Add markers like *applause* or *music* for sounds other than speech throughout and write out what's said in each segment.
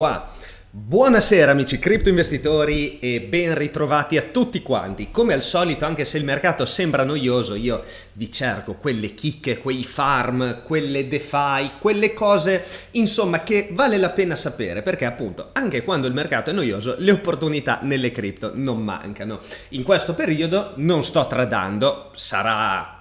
Qua. Buonasera amici cripto investitori e ben ritrovati a tutti quanti. Come al solito, anche se il mercato sembra noioso, io vi cerco quelle chicche, quei farm, quelle DeFi, quelle cose, insomma, che vale la pena sapere, perché appunto, anche quando il mercato è noioso, le opportunità nelle cripto non mancano. In questo periodo non sto tradando, sarà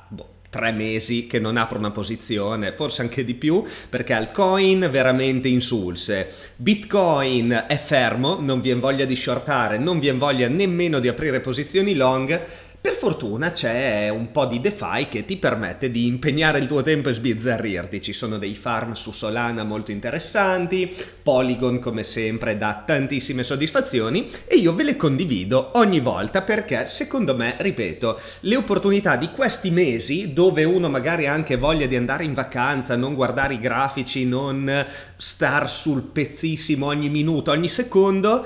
tre mesi che non apro una posizione, forse anche di più, perché altcoin veramente insulse. Bitcoin è fermo, non vi è voglia di shortare, non vi è voglia nemmeno di aprire posizioni long per fortuna c'è un po' di DeFi che ti permette di impegnare il tuo tempo e sbizzarrirti. Ci sono dei farm su Solana molto interessanti, Polygon come sempre dà tantissime soddisfazioni e io ve le condivido ogni volta perché secondo me, ripeto, le opportunità di questi mesi dove uno magari ha anche voglia di andare in vacanza, non guardare i grafici, non star sul pezzissimo ogni minuto, ogni secondo,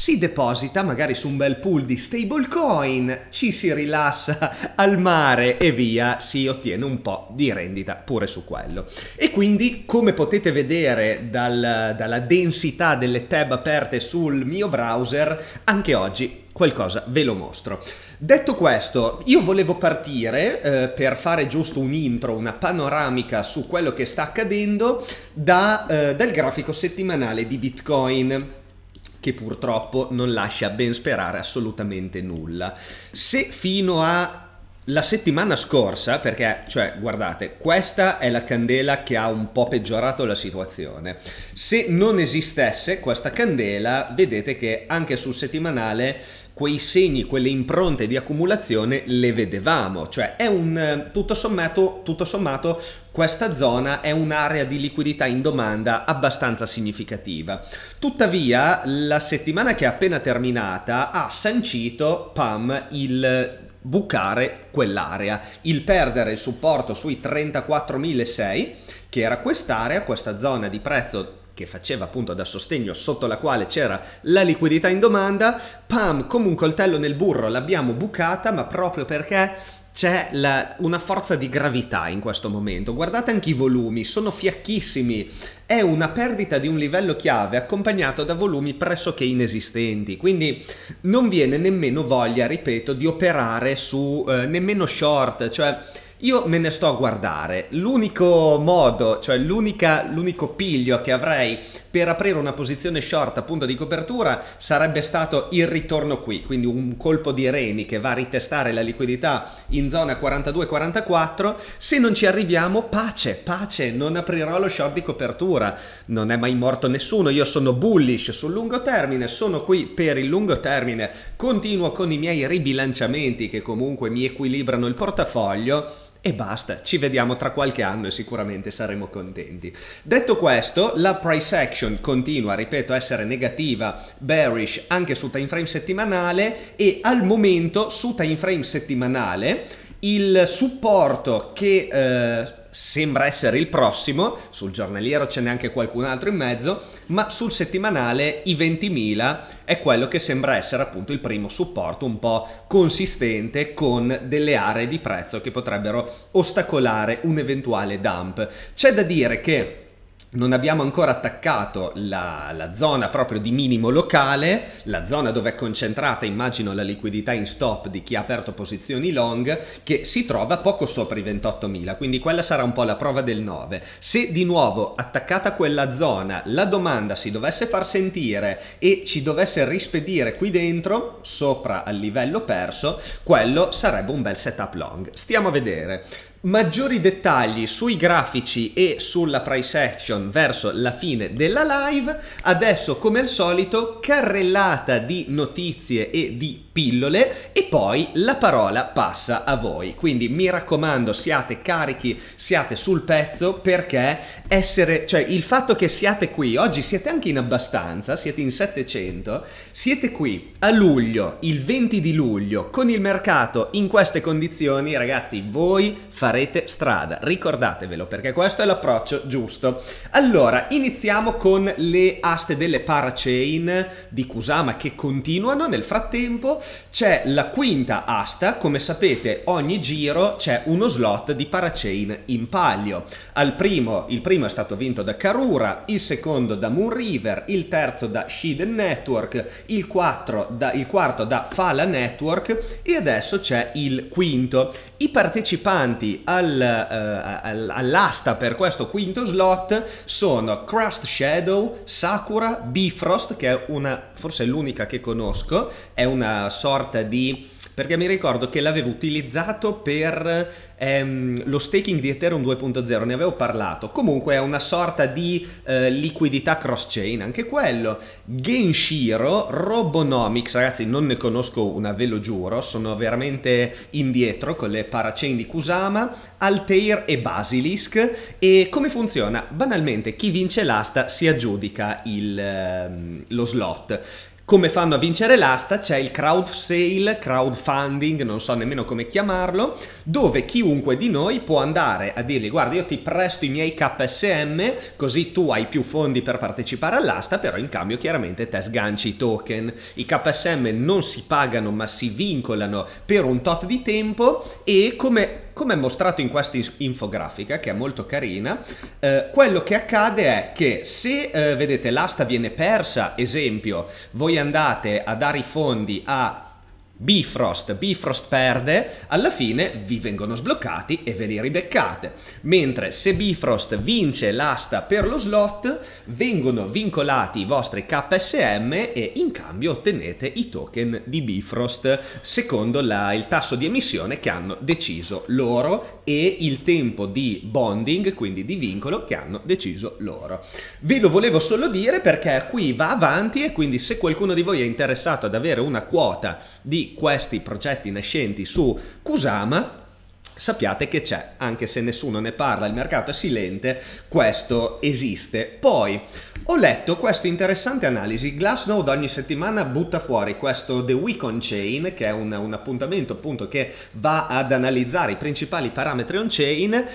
si deposita magari su un bel pool di stablecoin, ci si rilassa al mare e via, si ottiene un po' di rendita pure su quello. E quindi come potete vedere dal, dalla densità delle tab aperte sul mio browser, anche oggi qualcosa ve lo mostro. Detto questo, io volevo partire eh, per fare giusto un intro, una panoramica su quello che sta accadendo da, eh, dal grafico settimanale di Bitcoin che purtroppo non lascia ben sperare assolutamente nulla. Se fino a la settimana scorsa, perché, cioè, guardate, questa è la candela che ha un po' peggiorato la situazione. Se non esistesse questa candela, vedete che anche sul settimanale quei segni, quelle impronte di accumulazione le vedevamo. Cioè, è un tutto sommato, tutto sommato questa zona è un'area di liquidità in domanda abbastanza significativa. Tuttavia, la settimana che è appena terminata ha sancito, pam, il bucare quell'area. Il perdere il supporto sui 34.600, che era quest'area, questa zona di prezzo che faceva appunto da sostegno sotto la quale c'era la liquidità in domanda, pam, come un coltello nel burro l'abbiamo bucata, ma proprio perché c'è la, una forza di gravità in questo momento. Guardate anche i volumi, sono fiacchissimi è una perdita di un livello chiave accompagnato da volumi pressoché inesistenti, quindi non viene nemmeno voglia, ripeto, di operare su eh, nemmeno short, cioè io me ne sto a guardare. L'unico modo, cioè l'unico piglio che avrei per aprire una posizione short appunto di copertura sarebbe stato il ritorno qui, quindi un colpo di reni che va a ritestare la liquidità in zona 42-44. Se non ci arriviamo, pace, pace, non aprirò lo short di copertura. Non è mai morto nessuno, io sono bullish sul lungo termine, sono qui per il lungo termine, continuo con i miei ribilanciamenti che comunque mi equilibrano il portafoglio e basta, ci vediamo tra qualche anno e sicuramente saremo contenti. Detto questo, la price action continua, ripeto, a essere negativa, bearish anche su time frame settimanale e al momento su time frame settimanale il supporto che eh, sembra essere il prossimo, sul giornaliero ce n'è anche qualcun altro in mezzo, ma sul settimanale i 20.000 è quello che sembra essere appunto il primo supporto un po' consistente con delle aree di prezzo che potrebbero ostacolare un eventuale dump. C'è da dire che non abbiamo ancora attaccato la, la, zona proprio di minimo locale, la zona dove è concentrata immagino la liquidità in stop di chi ha aperto posizioni long che si trova poco sopra i 28.000, quindi quella sarà un po' la prova del 9. Se di nuovo attaccata quella zona la domanda si dovesse far sentire e ci dovesse rispedire qui dentro, sopra al livello perso, quello sarebbe un bel setup long. Stiamo a vedere. Maggiori dettagli sui grafici e sulla price action verso la fine della live. Adesso, come al solito, carrellata di notizie e di pillole e poi la parola passa a voi. Quindi mi raccomando, siate carichi, siate sul pezzo perché essere, cioè il fatto che siate qui, oggi siete anche in abbastanza, siete in 700, siete qui a luglio, il 20 di luglio, con il mercato in queste condizioni, ragazzi, voi farete strada, ricordatevelo perché questo è l'approccio giusto. Allora, iniziamo con le aste delle parachain di Kusama che continuano nel frattempo c'è la quinta asta, come sapete ogni giro c'è uno slot di parachain in palio. Primo, il primo è stato vinto da Karura, il secondo da Moonriver, il terzo da Shiden Network, il, da, il quarto da Fala Network e adesso c'è il quinto. I partecipanti al, eh, all'asta per questo quinto slot sono Crust Shadow, Sakura, Bifrost che è una forse l'unica che conosco, è una sorta di perché mi ricordo che l'avevo utilizzato per ehm, lo staking di Ethereum 2.0, ne avevo parlato. Comunque è una sorta di eh, liquidità cross-chain, anche quello. Genshiro, Robonomics, ragazzi non ne conosco una, ve lo giuro, sono veramente indietro con le parachain di Kusama, Altair e Basilisk. E come funziona? Banalmente chi vince l'asta si aggiudica il, ehm, lo slot. Come fanno a vincere l'asta? C'è il crowd sale, crowdfunding, non so nemmeno come chiamarlo, dove chiunque di noi può andare a dirgli guarda io ti presto i miei KSM così tu hai più fondi per partecipare all'asta, però in cambio chiaramente te sganci i token. I KSM non si pagano ma si vincolano per un tot di tempo e come come mostrato in questa infografica, che è molto carina, eh, quello che accade è che se, eh, vedete, l'asta viene persa, esempio, voi andate a dare i fondi a Bifrost, Bifrost perde, alla fine vi vengono sbloccati e ve li ribeccate. Mentre se Bifrost vince l'asta per lo slot, vengono vincolati i vostri KSM e in cambio ottenete i token di Bifrost secondo la, il tasso di emissione che hanno deciso loro e il tempo di bonding, quindi di vincolo, che hanno deciso loro. Ve lo volevo solo dire perché qui va avanti e quindi se qualcuno di voi è interessato ad avere una quota di questi progetti nascenti su Kusama, sappiate che c'è, anche se nessuno ne parla, il mercato è silente, questo esiste. Poi ho letto questa interessante analisi, Glassnode ogni settimana butta fuori questo The Week on Chain, che è un, un appuntamento appunto che va ad analizzare i principali parametri on chain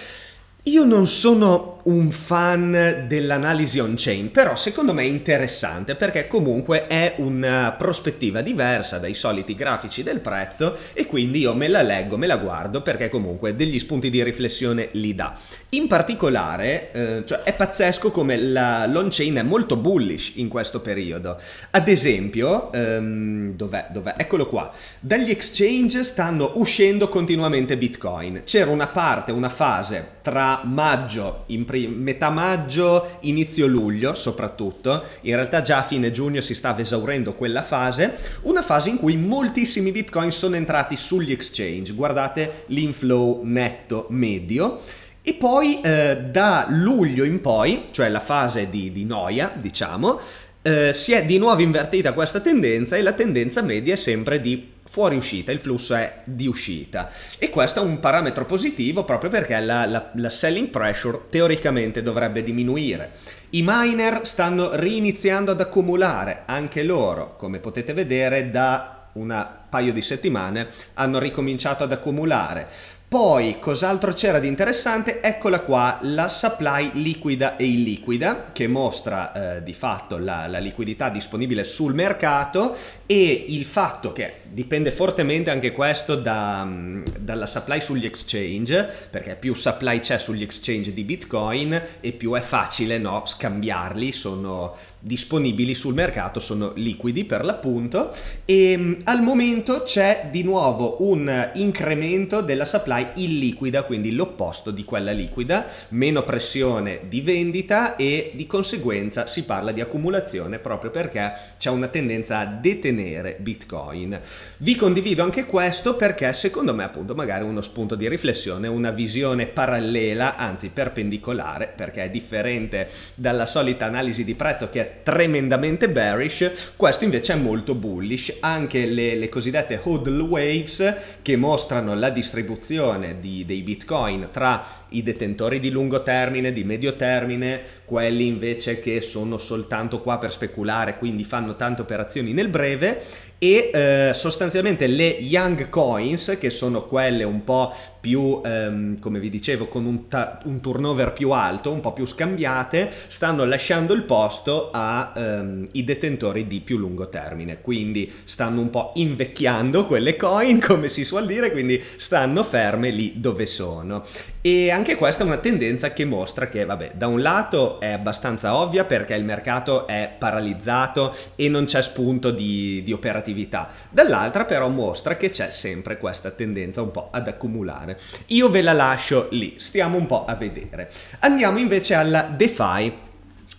io non sono un fan dell'analisi on-chain, però secondo me è interessante perché comunque è una prospettiva diversa dai soliti grafici del prezzo e quindi io me la leggo, me la guardo perché comunque degli spunti di riflessione li dà. In particolare, eh, cioè è pazzesco come la, l'on-chain è molto bullish in questo periodo. Ad esempio, ehm, dov'è, dov'è? Eccolo qua. Dagli exchange stanno uscendo continuamente Bitcoin. C'era una parte, una fase tra maggio, in prim- metà maggio, inizio luglio soprattutto, in realtà già a fine giugno si stava esaurendo quella fase, una fase in cui moltissimi bitcoin sono entrati sugli exchange, guardate l'inflow netto medio. E poi eh, da luglio in poi, cioè la fase di, di noia, diciamo, eh, si è di nuovo invertita questa tendenza e la tendenza media è sempre di fuoriuscita, il flusso è di uscita e questo è un parametro positivo proprio perché la, la, la, selling pressure teoricamente dovrebbe diminuire. I miner stanno riniziando ad accumulare, anche loro, come potete vedere, da un paio di settimane hanno ricominciato ad accumulare. Poi cos'altro c'era di interessante? Eccola qua la supply liquida e illiquida che mostra eh, di fatto la, la liquidità disponibile sul mercato e il fatto che dipende fortemente anche questo da, mm, dalla supply sugli exchange, perché più supply c'è sugli exchange di Bitcoin e più è facile no, scambiarli, sono disponibili sul mercato, sono liquidi per l'appunto e mm, al momento c'è di nuovo un incremento della supply illiquida, quindi l'opposto di quella liquida, meno pressione di vendita e di conseguenza si parla di accumulazione proprio perché c'è una tendenza a detenere tenere Bitcoin. Vi condivido anche questo perché secondo me appunto magari uno spunto di riflessione, una visione parallela, anzi perpendicolare, perché è differente dalla solita analisi di prezzo che è tremendamente bearish, questo invece è molto bullish, anche le, le cosiddette hodl waves che mostrano la distribuzione di, dei Bitcoin tra i detentori di lungo termine, di medio termine, quelli invece che sono soltanto qua per speculare, quindi fanno tante operazioni nel breve, ovviamente e eh, sostanzialmente le Young Coins, che sono quelle un po' più, ehm, come vi dicevo, con un, ta- un, turnover più alto, un po' più scambiate, stanno lasciando il posto ai ehm, detentori di più lungo termine, quindi stanno un po' invecchiando quelle coin, *laughs* come si suol dire, quindi stanno ferme lì dove sono. E anche questa è una tendenza che mostra che, vabbè, da un lato è abbastanza ovvia perché il mercato è paralizzato e non c'è spunto di, di operatività, dall'altra però mostra che c'è sempre questa tendenza un po' ad accumulare. Io ve la lascio lì, stiamo un po' a vedere. Andiamo invece alla DeFi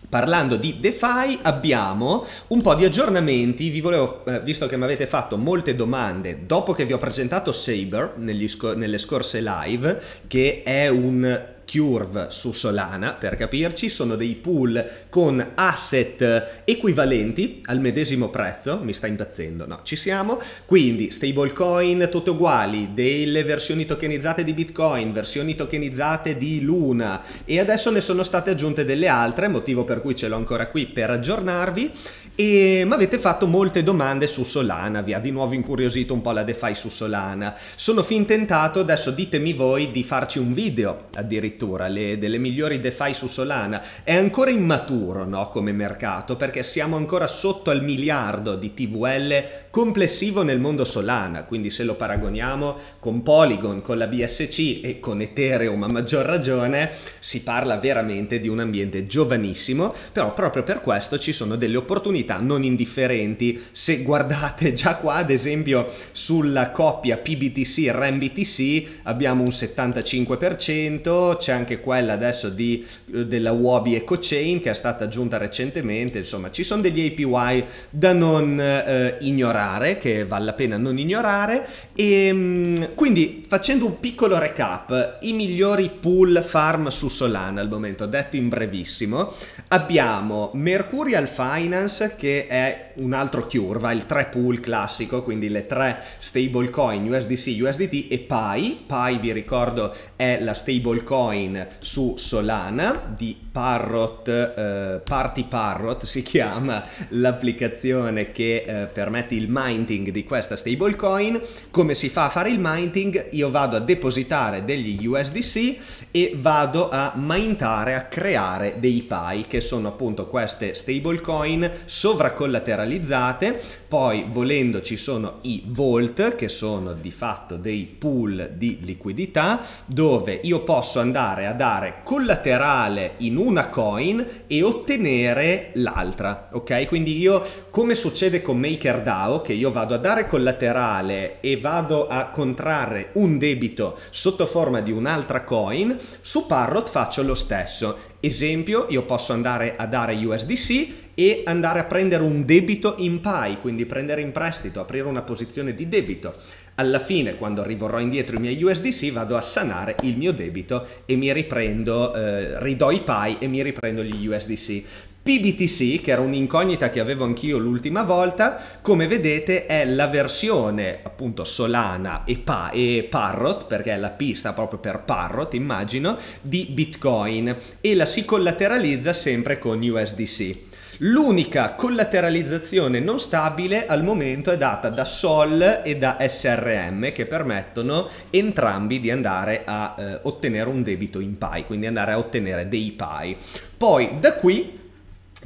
Parlando di DeFi abbiamo un po' di aggiornamenti, vi volevo, eh, visto che mi avete fatto molte domande dopo che vi ho presentato Saber sco- nelle scorse live, che è un Curve su Solana, per capirci, sono dei pool con asset equivalenti al medesimo prezzo, mi sta impazzendo, no, ci siamo, quindi stablecoin tutte uguali, delle versioni tokenizzate di Bitcoin, versioni tokenizzate di Luna e adesso ne sono state aggiunte delle altre, motivo per cui ce l'ho ancora qui per aggiornarvi e mi avete fatto molte domande su Solana, vi ha di nuovo incuriosito un po' la DeFi su Solana. Sono fin tentato, adesso ditemi voi, di farci un video addirittura le, delle migliori DeFi su Solana. È ancora immaturo no, come mercato perché siamo ancora sotto al miliardo di TVL complessivo nel mondo Solana, quindi se lo paragoniamo con Polygon, con la BSC e con Ethereum a maggior ragione, si parla veramente di un ambiente giovanissimo, però proprio per questo ci sono delle opportunità opportunità non indifferenti. Se guardate già qua, ad esempio, sulla coppia PBTC-RMBTC abbiamo un 75%, c'è anche quella adesso di, eh, della Wobi EcoChain che è stata aggiunta recentemente, insomma ci sono degli APY da non eh, ignorare, che vale la pena non ignorare. E ehm, quindi facendo un piccolo recap, i migliori pool farm su Solana al momento, detto in brevissimo. Abbiamo Mercurial Finance che è un altro curva, il 3 pool classico, quindi le tre stablecoin USDC, USDT e Pi. Pi vi ricordo è la stablecoin su Solana di Parrot, eh, Party Parrot si chiama *laughs* l'applicazione che eh, permette il minting di questa stablecoin. Come si fa a fare il minting? Io vado a depositare degli USDC e vado a mintare, a creare dei Pi che sono appunto queste stablecoin sovracollateralizzate poi volendo ci sono i Vault, che sono di fatto dei pool di liquidità dove io posso andare a dare collaterale in una coin e ottenere l'altra, ok? Quindi io come succede con MakerDAO che io vado a dare collaterale e vado a contrarre un debito sotto forma di un'altra coin, su Parrot faccio lo stesso. Esempio, io posso andare a dare USDC e andare a prendere un debito in PAI, quindi prendere in prestito, aprire una posizione di debito. Alla fine, quando rivorrò indietro i miei USDC, vado a sanare il mio debito e mi riprendo, eh, ridò i PAI e mi riprendo gli USDC. PBTC, che era un'incognita che avevo anch'io l'ultima volta, come vedete è la versione appunto Solana e, pa e, Parrot, perché la P sta proprio per Parrot, immagino, di Bitcoin e la si collateralizza sempre con USDC. L'unica collateralizzazione non stabile al momento è data da SOL e da SRM che permettono entrambi di andare a eh, ottenere un debito in PAI, quindi andare a ottenere dei PAI. Poi da qui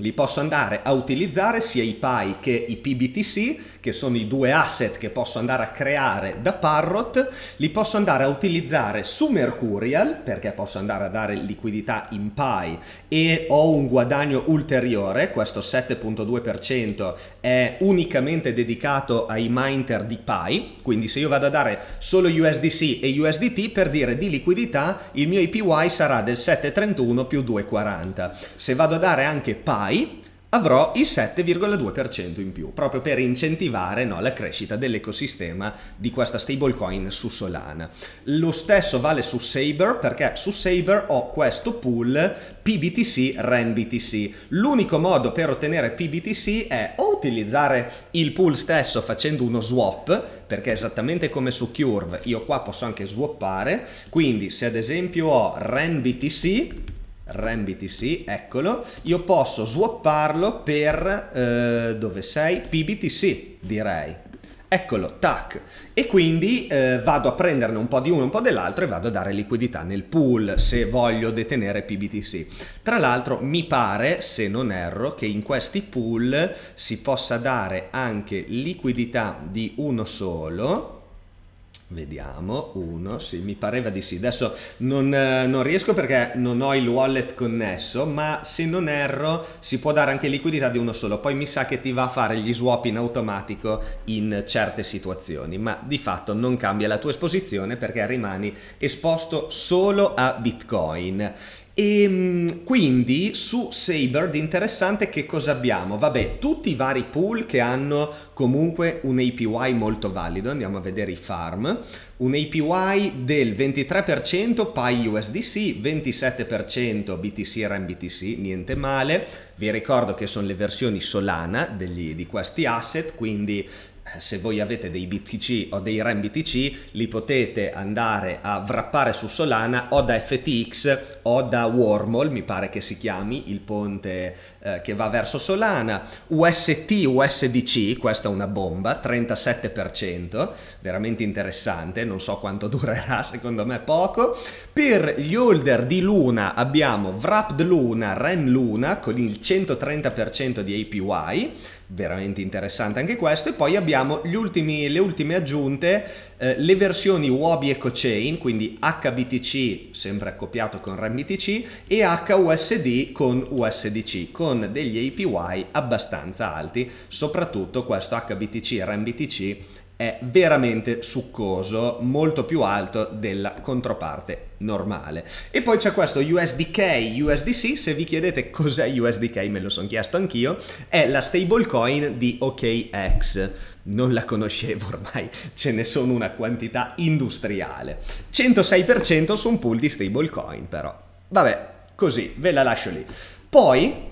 li posso andare a utilizzare sia i PAI che i PBTC, che sono i due asset che posso andare a creare da Parrot, li posso andare a utilizzare su Mercurial, perché posso andare a dare liquidità in PAI e ho un guadagno ulteriore, questo 7.2% è unicamente dedicato ai Minter di PAI, quindi se io vado a dare solo USDC e USDT per dire di liquidità, il mio IPY sarà del 7.31 più 2.40. Se vado a dare anche PAI, fai, avrò il 7,2% in più, proprio per incentivare no, la crescita dell'ecosistema di questa stablecoin su Solana. Lo stesso vale su Saber perché su Saber ho questo pool PBTC RenBTC. L'unico modo per ottenere PBTC è o utilizzare il pool stesso facendo uno swap, perché esattamente come su Curve io qua posso anche swappare, quindi se ad esempio ho RenBTC RAMBTC, eccolo, io posso swapparlo per, eh, dove sei? PBTC, direi. Eccolo, tac. E quindi eh, vado a prenderne un po' di uno, un po' dell'altro e vado a dare liquidità nel pool se voglio detenere PBTC. Tra l'altro mi pare, se non erro, che in questi pool si possa dare anche liquidità di uno solo Vediamo, uno, sì, mi pareva di sì. Adesso non, eh, non, riesco perché non ho il wallet connesso, ma se non erro si può dare anche liquidità di uno solo. Poi mi sa che ti va a fare gli swap in automatico in certe situazioni, ma di fatto non cambia la tua esposizione perché rimani esposto solo a Bitcoin. E ehm, quindi su Saber di interessante che cosa abbiamo? Vabbè, tutti i vari pool che hanno comunque un APY molto valido, andiamo a vedere i farm, un APY del 23% PAI USDC, 27% BTC e RMBTC, niente male, vi ricordo che sono le versioni Solana degli, di questi asset, quindi eh, se voi avete dei BTC o dei RAM BTC li potete andare a wrappare su Solana o da FTX o da Wormhole, mi pare che si chiami, il ponte eh, che va verso Solana, UST, USDC, questa è una bomba, 37%, veramente interessante, non so quanto *laughs* durerà, secondo me poco. Per gli holder di Luna abbiamo Wrapped Luna, REM Luna con il 130% di APY, veramente interessante anche questo e poi abbiamo ultimi, le ultime aggiunte eh, le versioni Wabi EcoChain quindi HBTC sempre accoppiato con RMBTC e HUSD con USDC con degli APY abbastanza alti soprattutto questo HBTC e RMBTC è veramente succoso, molto più alto della controparte normale. E poi c'è questo USDK, USDC, se vi chiedete cos'è USDK, me lo sono chiesto anch'io, è la stablecoin di OKX. Non la conoscevo ormai, ce ne sono una quantità industriale. 106% su un pool di stablecoin però. Vabbè, così, ve la lascio lì. Poi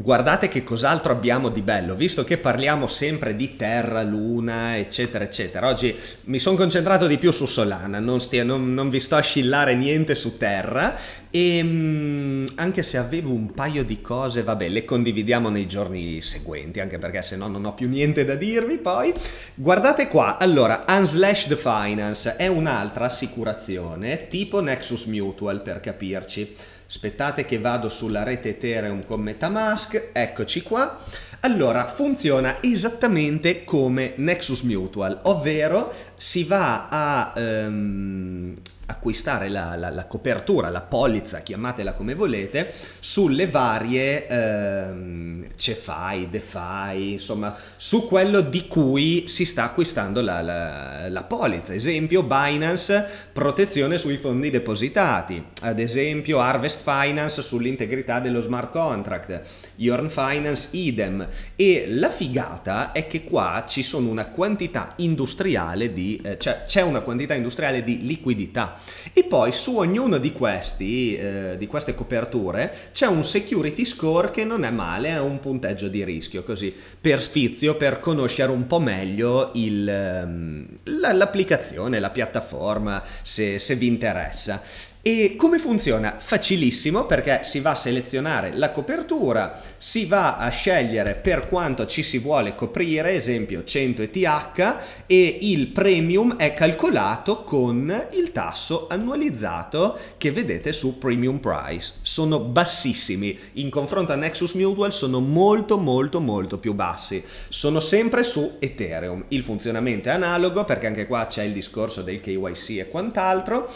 Guardate che cos'altro abbiamo di bello, visto che parliamo sempre di Terra, Luna, eccetera, eccetera. Oggi mi sono concentrato di più su Solana, non, stia, non, non vi sto a scillare niente su Terra, e ehm, anche se avevo un paio di cose, vabbè, le condividiamo nei giorni seguenti, anche perché se no non ho più niente da dirvi poi. Guardate qua, allora, Unslash Finance è un'altra assicurazione tipo Nexus Mutual per capirci aspettate che vado sulla rete Ethereum con Metamask, eccoci qua. Allora, funziona esattamente come Nexus Mutual, ovvero si va a, um, acquistare la, la, la, copertura, la polizza, chiamatela come volete, sulle varie ehm, cefai, defai, insomma, su quello di cui si sta acquistando la, la polizza. Esempio Binance, protezione sui fondi depositati, ad esempio Harvest Finance sull'integrità dello smart contract Yorn Finance idem. E la figata è che qua ci sono una quantità industriale di, eh, cioè c'è una quantità industriale di liquidità. E poi su ognuna di, questi, eh, di queste coperture c'è un security score che non è male, è un punteggio di rischio, così per sfizio, per conoscere un po' meglio il, ehm, l'applicazione, la piattaforma, se, se vi interessa. E come funziona? Facilissimo perché si va a selezionare la copertura, si va a scegliere per quanto ci si vuole coprire, esempio 100 ETH e il premium è calcolato con il tasso annualizzato che vedete su premium price. Sono bassissimi, in confronto a Nexus Mutual sono molto molto molto più bassi. Sono sempre su Ethereum, il funzionamento è analogo perché anche qua c'è il discorso del KYC e quant'altro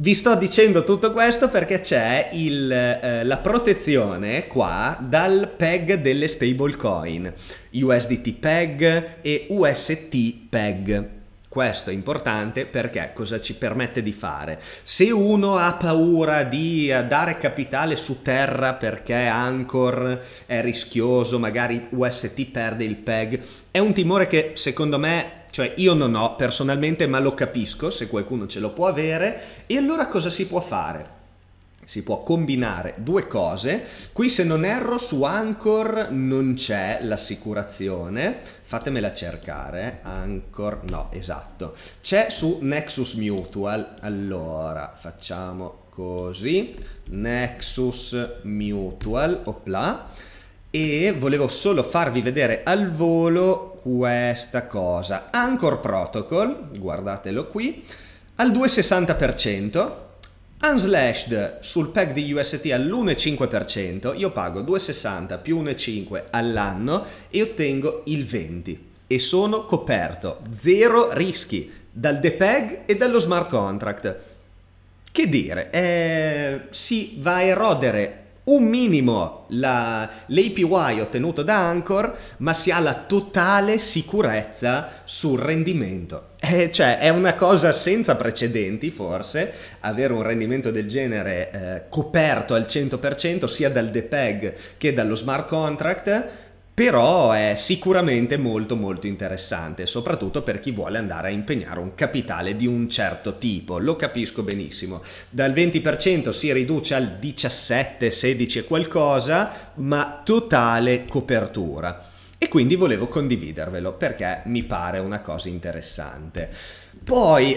vi sto dicendo tutto questo perché c'è il, eh, la protezione qua dal PEG delle stablecoin, USDT PEG e UST PEG. Questo è importante perché cosa ci permette di fare? Se uno ha paura di eh, dare capitale su terra perché Anchor è rischioso, magari UST perde il PEG, è un timore che secondo me cioè io non ho personalmente, ma lo capisco se qualcuno ce lo può avere. E allora cosa si può fare? si può combinare due cose. Qui se non erro su Anchor non c'è l'assicurazione, fatemela cercare, Anchor, no, esatto. C'è su Nexus Mutual. Allora, facciamo così, Nexus Mutual, opla. E volevo solo farvi vedere al volo questa cosa. Anchor Protocol, guardatelo qui, al 2,60%, Unslashed sul PEG di UST all'1,5%, io pago 2,60 più 1,5 all'anno e ottengo il 20% e sono coperto, zero rischi, dal DePeg e dallo smart contract. Che dire, eh, si va a erodere un minimo la, l'APY ottenuto da Anchor, ma si ha la totale sicurezza sul rendimento. *laughs* Eh, cioè, è una cosa senza precedenti, forse, avere un rendimento del genere eh, coperto al 100% sia dal DPEG che dallo smart contract però è sicuramente molto molto interessante, soprattutto per chi vuole andare a impegnare un capitale di un certo tipo, lo capisco benissimo. Dal 20% si riduce al 17, 16 qualcosa, ma totale copertura. E quindi volevo condividervelo perché mi pare una cosa interessante. Poi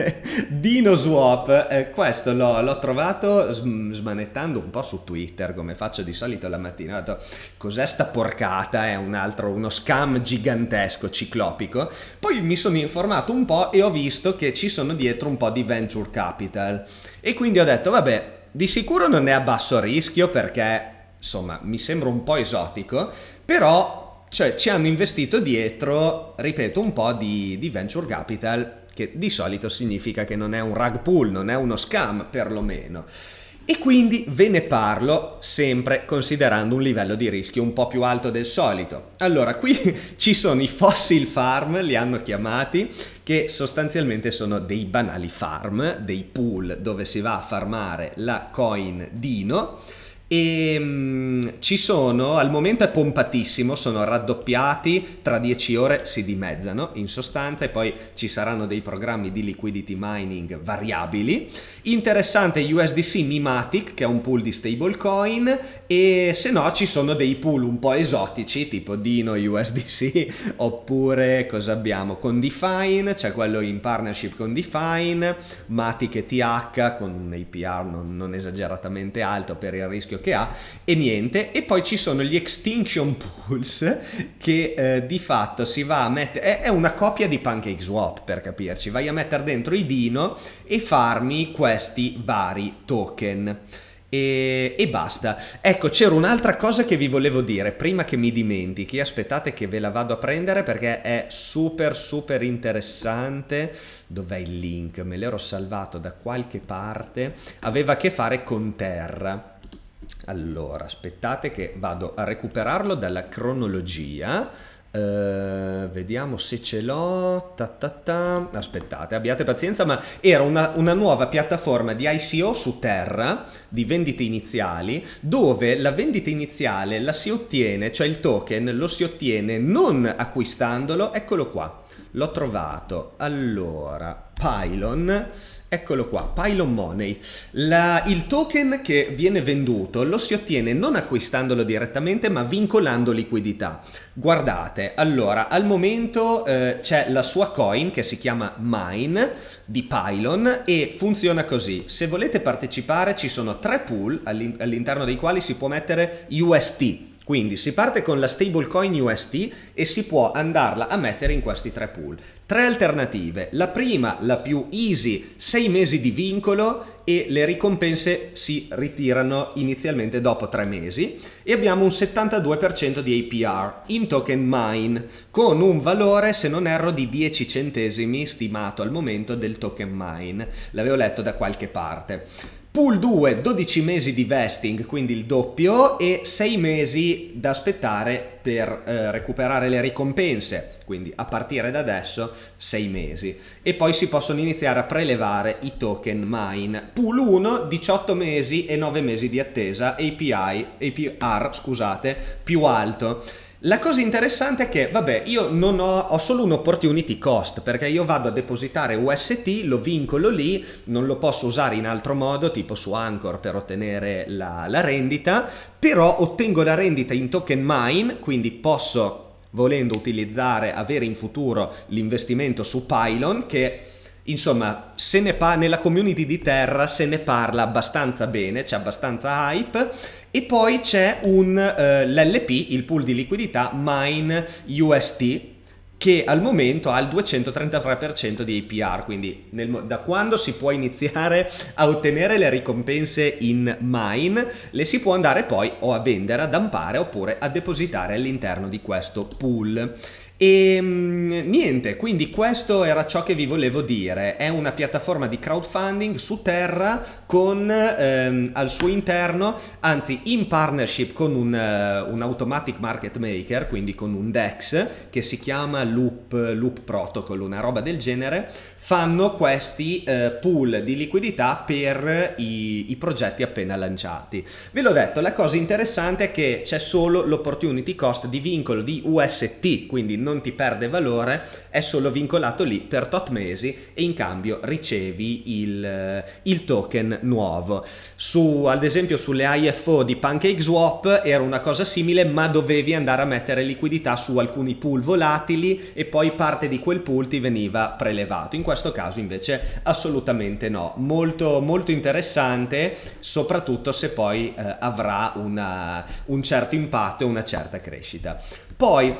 *laughs* Dino Swap, eh, questo l'ho, l'ho trovato smanettando un po' su Twitter come faccio di solito la mattina. Ho detto cos'è sta porcata? È un altro, uno scam gigantesco, ciclopico. Poi mi sono informato un po' e ho visto che ci sono dietro un po' di venture capital. E quindi ho detto, vabbè, di sicuro non è a basso rischio perché insomma mi sembra un po' esotico, però cioè, ci hanno investito dietro, ripeto, un po' di, di venture capital che di solito significa che non è un rug pull, non è uno scam perlomeno. E quindi ve ne parlo sempre considerando un livello di rischio un po' più alto del solito. Allora, qui *laughs* ci sono i fossil farm, li hanno chiamati, che sostanzialmente sono dei banali farm, dei pool dove si va a farmare la coin Dino e um, ci sono, al momento è pompatissimo, sono raddoppiati, tra 10 ore si dimezzano in sostanza e poi ci saranno dei programmi di liquidity mining variabili. Interessante USDC Mimatic che è un pool di stablecoin e se no ci sono dei pool un po' esotici tipo Dino USDC *laughs* oppure cosa abbiamo con Define, c'è cioè quello in partnership con Define, Matic e TH con un APR non, non esageratamente alto per il rischio rischio che ha e niente. E poi ci sono gli extinction pools che eh, di fatto si va a mettere... È, una copia di Pancake Swap per capirci, vai a mettere dentro i dino e farmi questi vari token. E, e, basta. Ecco, c'era un'altra cosa che vi volevo dire prima che mi dimentichi. Aspettate che ve la vado a prendere perché è super super interessante. Dov'è il link? Me l'ero salvato da qualche parte. Aveva a che fare con Terra. Allora, aspettate che vado a recuperarlo dalla cronologia. Uh, vediamo se ce l'ho. Ta, ta, ta. Aspettate, abbiate pazienza, ma era una, una, nuova piattaforma di ICO su Terra di vendite iniziali, dove la vendita iniziale la si ottiene, cioè il token lo si ottiene non acquistandolo. Eccolo qua, l'ho trovato. Allora, Pylon Eccolo qua, Pylon Money. La, il token che viene venduto lo si ottiene non acquistandolo direttamente ma vincolando liquidità. Guardate, allora al momento eh, c'è la sua coin che si chiama Mine di Pylon e funziona così. Se volete partecipare ci sono tre pool all'interno dei quali si può mettere UST quindi si parte con la stablecoin UST e si può andarla a mettere in questi tre pool. Tre alternative. La prima, la più easy, sei mesi di vincolo e le ricompense si ritirano inizialmente dopo tre mesi e abbiamo un 72% di APR in token mine con un valore se non erro di 10 centesimi stimato al momento del token mine. L'avevo letto da qualche parte. Pool 2, 12 mesi di vesting, quindi il doppio, e 6 mesi da aspettare per eh, recuperare le ricompense, quindi a partire da adesso 6 mesi. E poi si possono iniziare a prelevare i token mine. Pool 1, 18 mesi e 9 mesi di attesa, API, APR scusate, più alto. La cosa interessante è che, vabbè, io non ho, ho solo un opportunity cost, perché io vado a depositare UST, lo vincolo lì, non lo posso usare in altro modo, tipo su Anchor per ottenere la, la rendita, però ottengo la rendita in token mine, quindi posso volendo utilizzare, avere in futuro l'investimento su Pylon che insomma se ne pa- nella community di Terra se ne parla abbastanza bene, c'è abbastanza hype e poi c'è un eh, l'LP, il pool di liquidità Mine UST che al momento ha il 233% di APR, quindi nel, da quando si può iniziare a ottenere le ricompense in mine, le si può andare poi o a vendere, a dampare oppure a depositare all'interno di questo pool. E ehm, niente, quindi questo era ciò che vi volevo dire. È una piattaforma di crowdfunding su terra con ehm, al suo interno, anzi in partnership con un, uh, un, automatic market maker, quindi con un DEX che si chiama Loop, Loop Protocol, una roba del genere fanno questi eh, pool di liquidità per i, i, progetti appena lanciati. Ve l'ho detto, la cosa interessante è che c'è solo l'opportunity cost di vincolo di UST, quindi non ti perde valore, è solo vincolato lì per tot mesi e in cambio ricevi il, eh, il token nuovo. Su, ad esempio sulle IFO di PancakeSwap era una cosa simile, ma dovevi andare a mettere liquidità su alcuni pool volatili e poi parte di quel pool ti veniva prelevato. In questo questo caso invece assolutamente no. Molto, molto interessante, soprattutto se poi eh, avrà una, un certo impatto e una certa crescita. Poi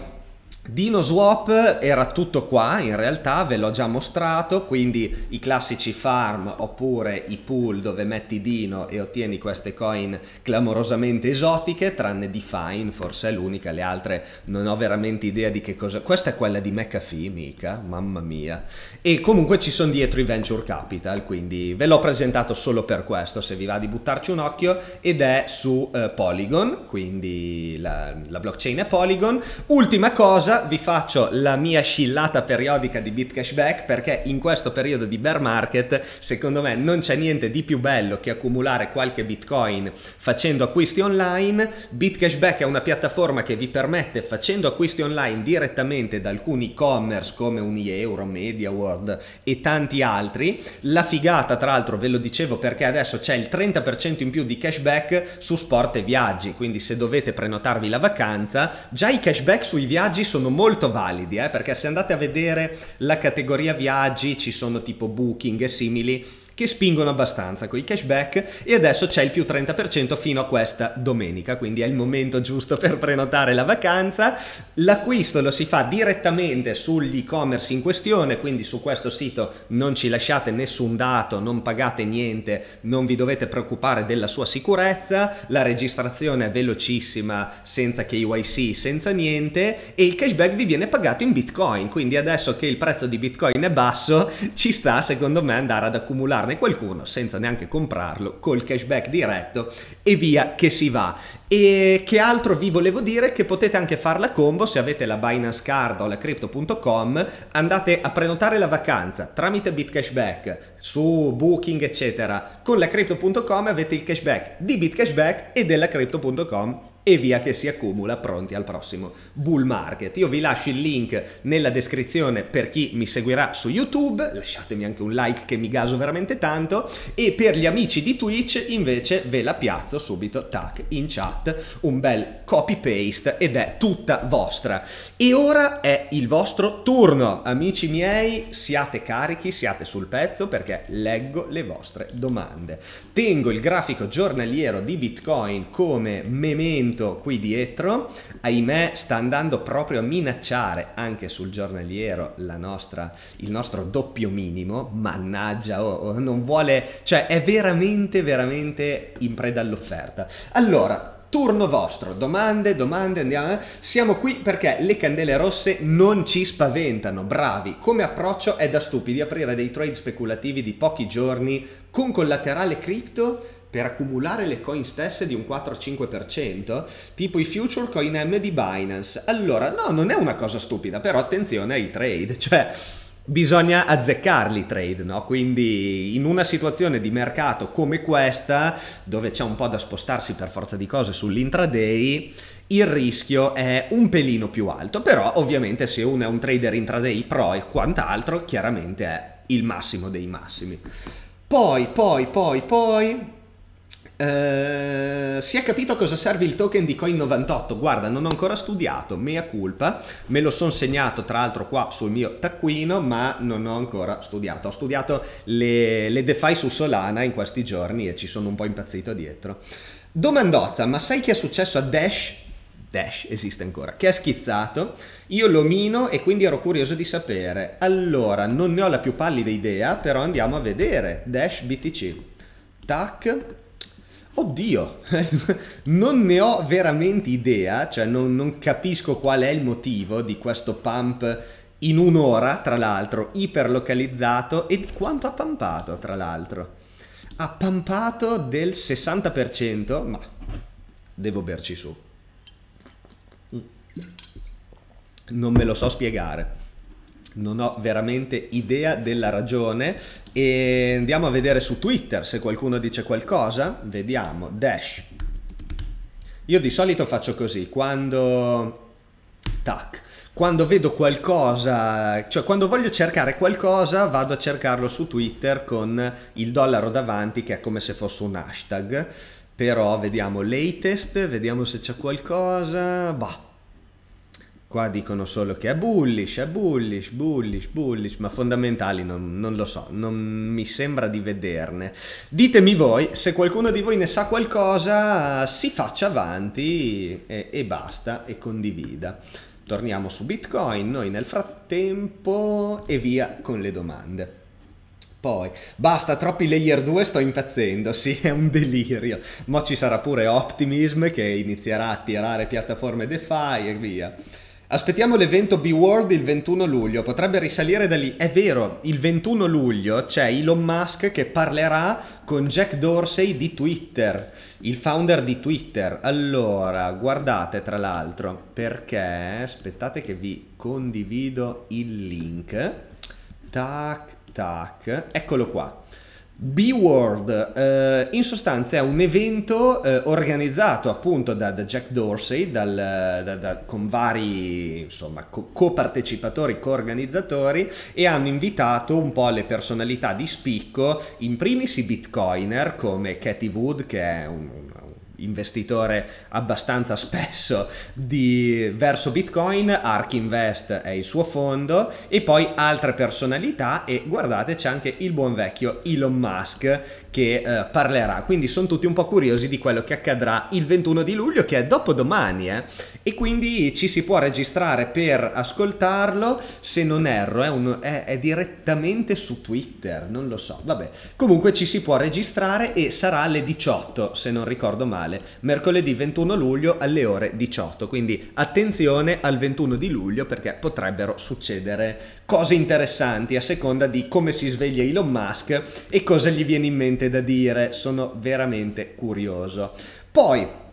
Dino Swap era tutto qua, in realtà ve l'ho già mostrato, quindi i classici farm oppure i pool dove metti Dino e ottieni queste coin clamorosamente esotiche, tranne Define, forse è l'unica, le altre non ho veramente idea di che cosa... Questa è quella di McAfee, mica, mamma mia. E comunque ci sono dietro i Venture Capital, quindi ve l'ho presentato solo per questo, se vi va di buttarci un occhio, ed è su eh, Polygon, quindi la, la blockchain è Polygon. Ultima cosa vi faccio la mia scillata periodica di Bitcashback perché in questo periodo di bear market secondo me non c'è niente di più bello che accumulare qualche bitcoin facendo acquisti online. Bitcashback è una piattaforma che vi permette facendo acquisti online direttamente da alcuni e-commerce come Unieuro, Media World e tanti altri. La figata tra l'altro ve lo dicevo perché adesso c'è il 30% in più di cashback su sport e viaggi, quindi se dovete prenotarvi la vacanza già i cashback sui viaggi sono sono molto validi, eh, perché se andate a vedere la categoria viaggi ci sono tipo booking e simili che spingono abbastanza con i cashback e adesso c'è il più 30% fino a questa domenica, quindi è il momento giusto per prenotare la vacanza. L'acquisto lo si fa direttamente sull'e-commerce in questione, quindi su questo sito non ci lasciate nessun dato, non pagate niente, non vi dovete preoccupare della sua sicurezza, la registrazione è velocissima senza KYC, senza niente e il cashback vi viene pagato in Bitcoin, quindi adesso che il prezzo di Bitcoin è basso ci sta secondo me andare ad accumulare comprarne qualcuno senza neanche comprarlo col cashback diretto e via che si va. E che altro vi volevo dire? Che potete anche fare la combo se avete la Binance Card o la Crypto.com, andate a prenotare la vacanza tramite Bitcashback su Booking eccetera. Con la Crypto.com avete il cashback di Bitcashback e della Crypto.com e via che si accumula pronti al prossimo bull market. Io vi lascio il link nella descrizione per chi mi seguirà su YouTube, lasciatemi anche un like che mi gaso veramente tanto e per gli amici di Twitch invece ve la piazzo subito tac in chat, un bel copy paste ed è tutta vostra. E ora è il vostro turno, amici miei, siate carichi, siate sul pezzo perché leggo le vostre domande. Tengo il grafico giornaliero di Bitcoin come memento argomento qui dietro, ahimè sta andando proprio a minacciare anche sul giornaliero la nostra, il nostro doppio minimo, mannaggia, oh, oh, non vuole, cioè è veramente, veramente in preda all'offerta. Allora, turno vostro, domande, domande, andiamo. Eh? Siamo qui perché le candele rosse non ci spaventano, bravi. Come approccio è da stupidi aprire dei trade speculativi di pochi giorni con collaterale cripto per accumulare le coin stesse di un 4-5%, tipo i future coin M di Binance. Allora, no, non è una cosa stupida, però attenzione ai trade, *laughs* cioè bisogna azzeccarli i trade, no? Quindi in una situazione di mercato come questa, dove c'è un po' da spostarsi per forza di cose sull'intraday, il rischio è un pelino più alto, però ovviamente se uno è un trader intraday pro e quant'altro, chiaramente è il massimo dei massimi. Poi, poi, poi, poi, eh, si è capito a cosa serve il token di Coin98. Guarda, non ho ancora studiato, mea culpa. Me lo sono segnato tra l'altro qua sul mio taccuino, ma non ho ancora studiato. Ho studiato le, le DeFi su Solana in questi giorni e ci sono un po' impazzito dietro. Domandozza, ma sai che è successo a Dash? Dash esiste ancora, che ha schizzato. Io lo mino e quindi ero curioso di sapere. Allora, non ne ho la più pallida idea, però andiamo a vedere. Dash BTC. Tac, Oddio, *laughs* non ne ho veramente idea, cioè non, non, capisco qual è il motivo di questo pump in un'ora, tra l'altro, iperlocalizzato e di quanto ha pampato, tra l'altro. Ha pampato del 60%, ma devo berci su. Non me lo so spiegare non ho veramente idea della ragione e andiamo a vedere su Twitter se qualcuno dice qualcosa, vediamo, dash. Io di solito faccio così, quando... tac quando vedo qualcosa, cioè quando voglio cercare qualcosa vado a cercarlo su Twitter con il dollaro davanti che è come se fosse un hashtag. Però vediamo latest, vediamo se c'è qualcosa. Bah, Qua dicono solo che è bullish, è bullish, bullish, bullish, ma fondamentali non, non, lo so, non mi sembra di vederne. Ditemi voi, se qualcuno di voi ne sa qualcosa, si faccia avanti e, e basta e condivida. Torniamo su Bitcoin, noi nel frattempo e via con le domande. Poi, basta, troppi layer 2, sto impazzendo, *laughs* sì, è un delirio. Ma ci sarà pure Optimism che inizierà a tirare piattaforme DeFi e via. Aspettiamo l'evento B-World il 21 luglio, potrebbe risalire da lì. È vero, il 21 luglio c'è Elon Musk che parlerà con Jack Dorsey di Twitter, il founder di Twitter. Allora, guardate tra l'altro, perché aspettate che vi condivido il link. Tac, tac, eccolo qua. B-World eh, in sostanza è un evento eh, organizzato appunto da, da Jack Dorsey dal, da, da, con vari insomma, co- copartecipatori, co-organizzatori e hanno invitato un po' le personalità di spicco, in primis i bitcoiner come Katie Wood che è un, investitore abbastanza spesso di, verso Bitcoin, Ark Invest è il suo fondo e poi altre personalità e guardate c'è anche il buon vecchio Elon Musk che eh, parlerà, quindi sono tutti un po' curiosi di quello che accadrà il 21 di luglio che è dopodomani eh? e quindi ci si può registrare per ascoltarlo, se non erro è, un, è, è direttamente su Twitter, non lo so, vabbè. Comunque ci si può registrare e sarà alle 18, se non ricordo male, mercoledì 21 luglio alle ore 18, quindi attenzione al 21 di luglio perché potrebbero succedere cose interessanti a seconda di come si sveglia Elon Musk e cosa gli viene in mente da dire, sono veramente curioso. Poi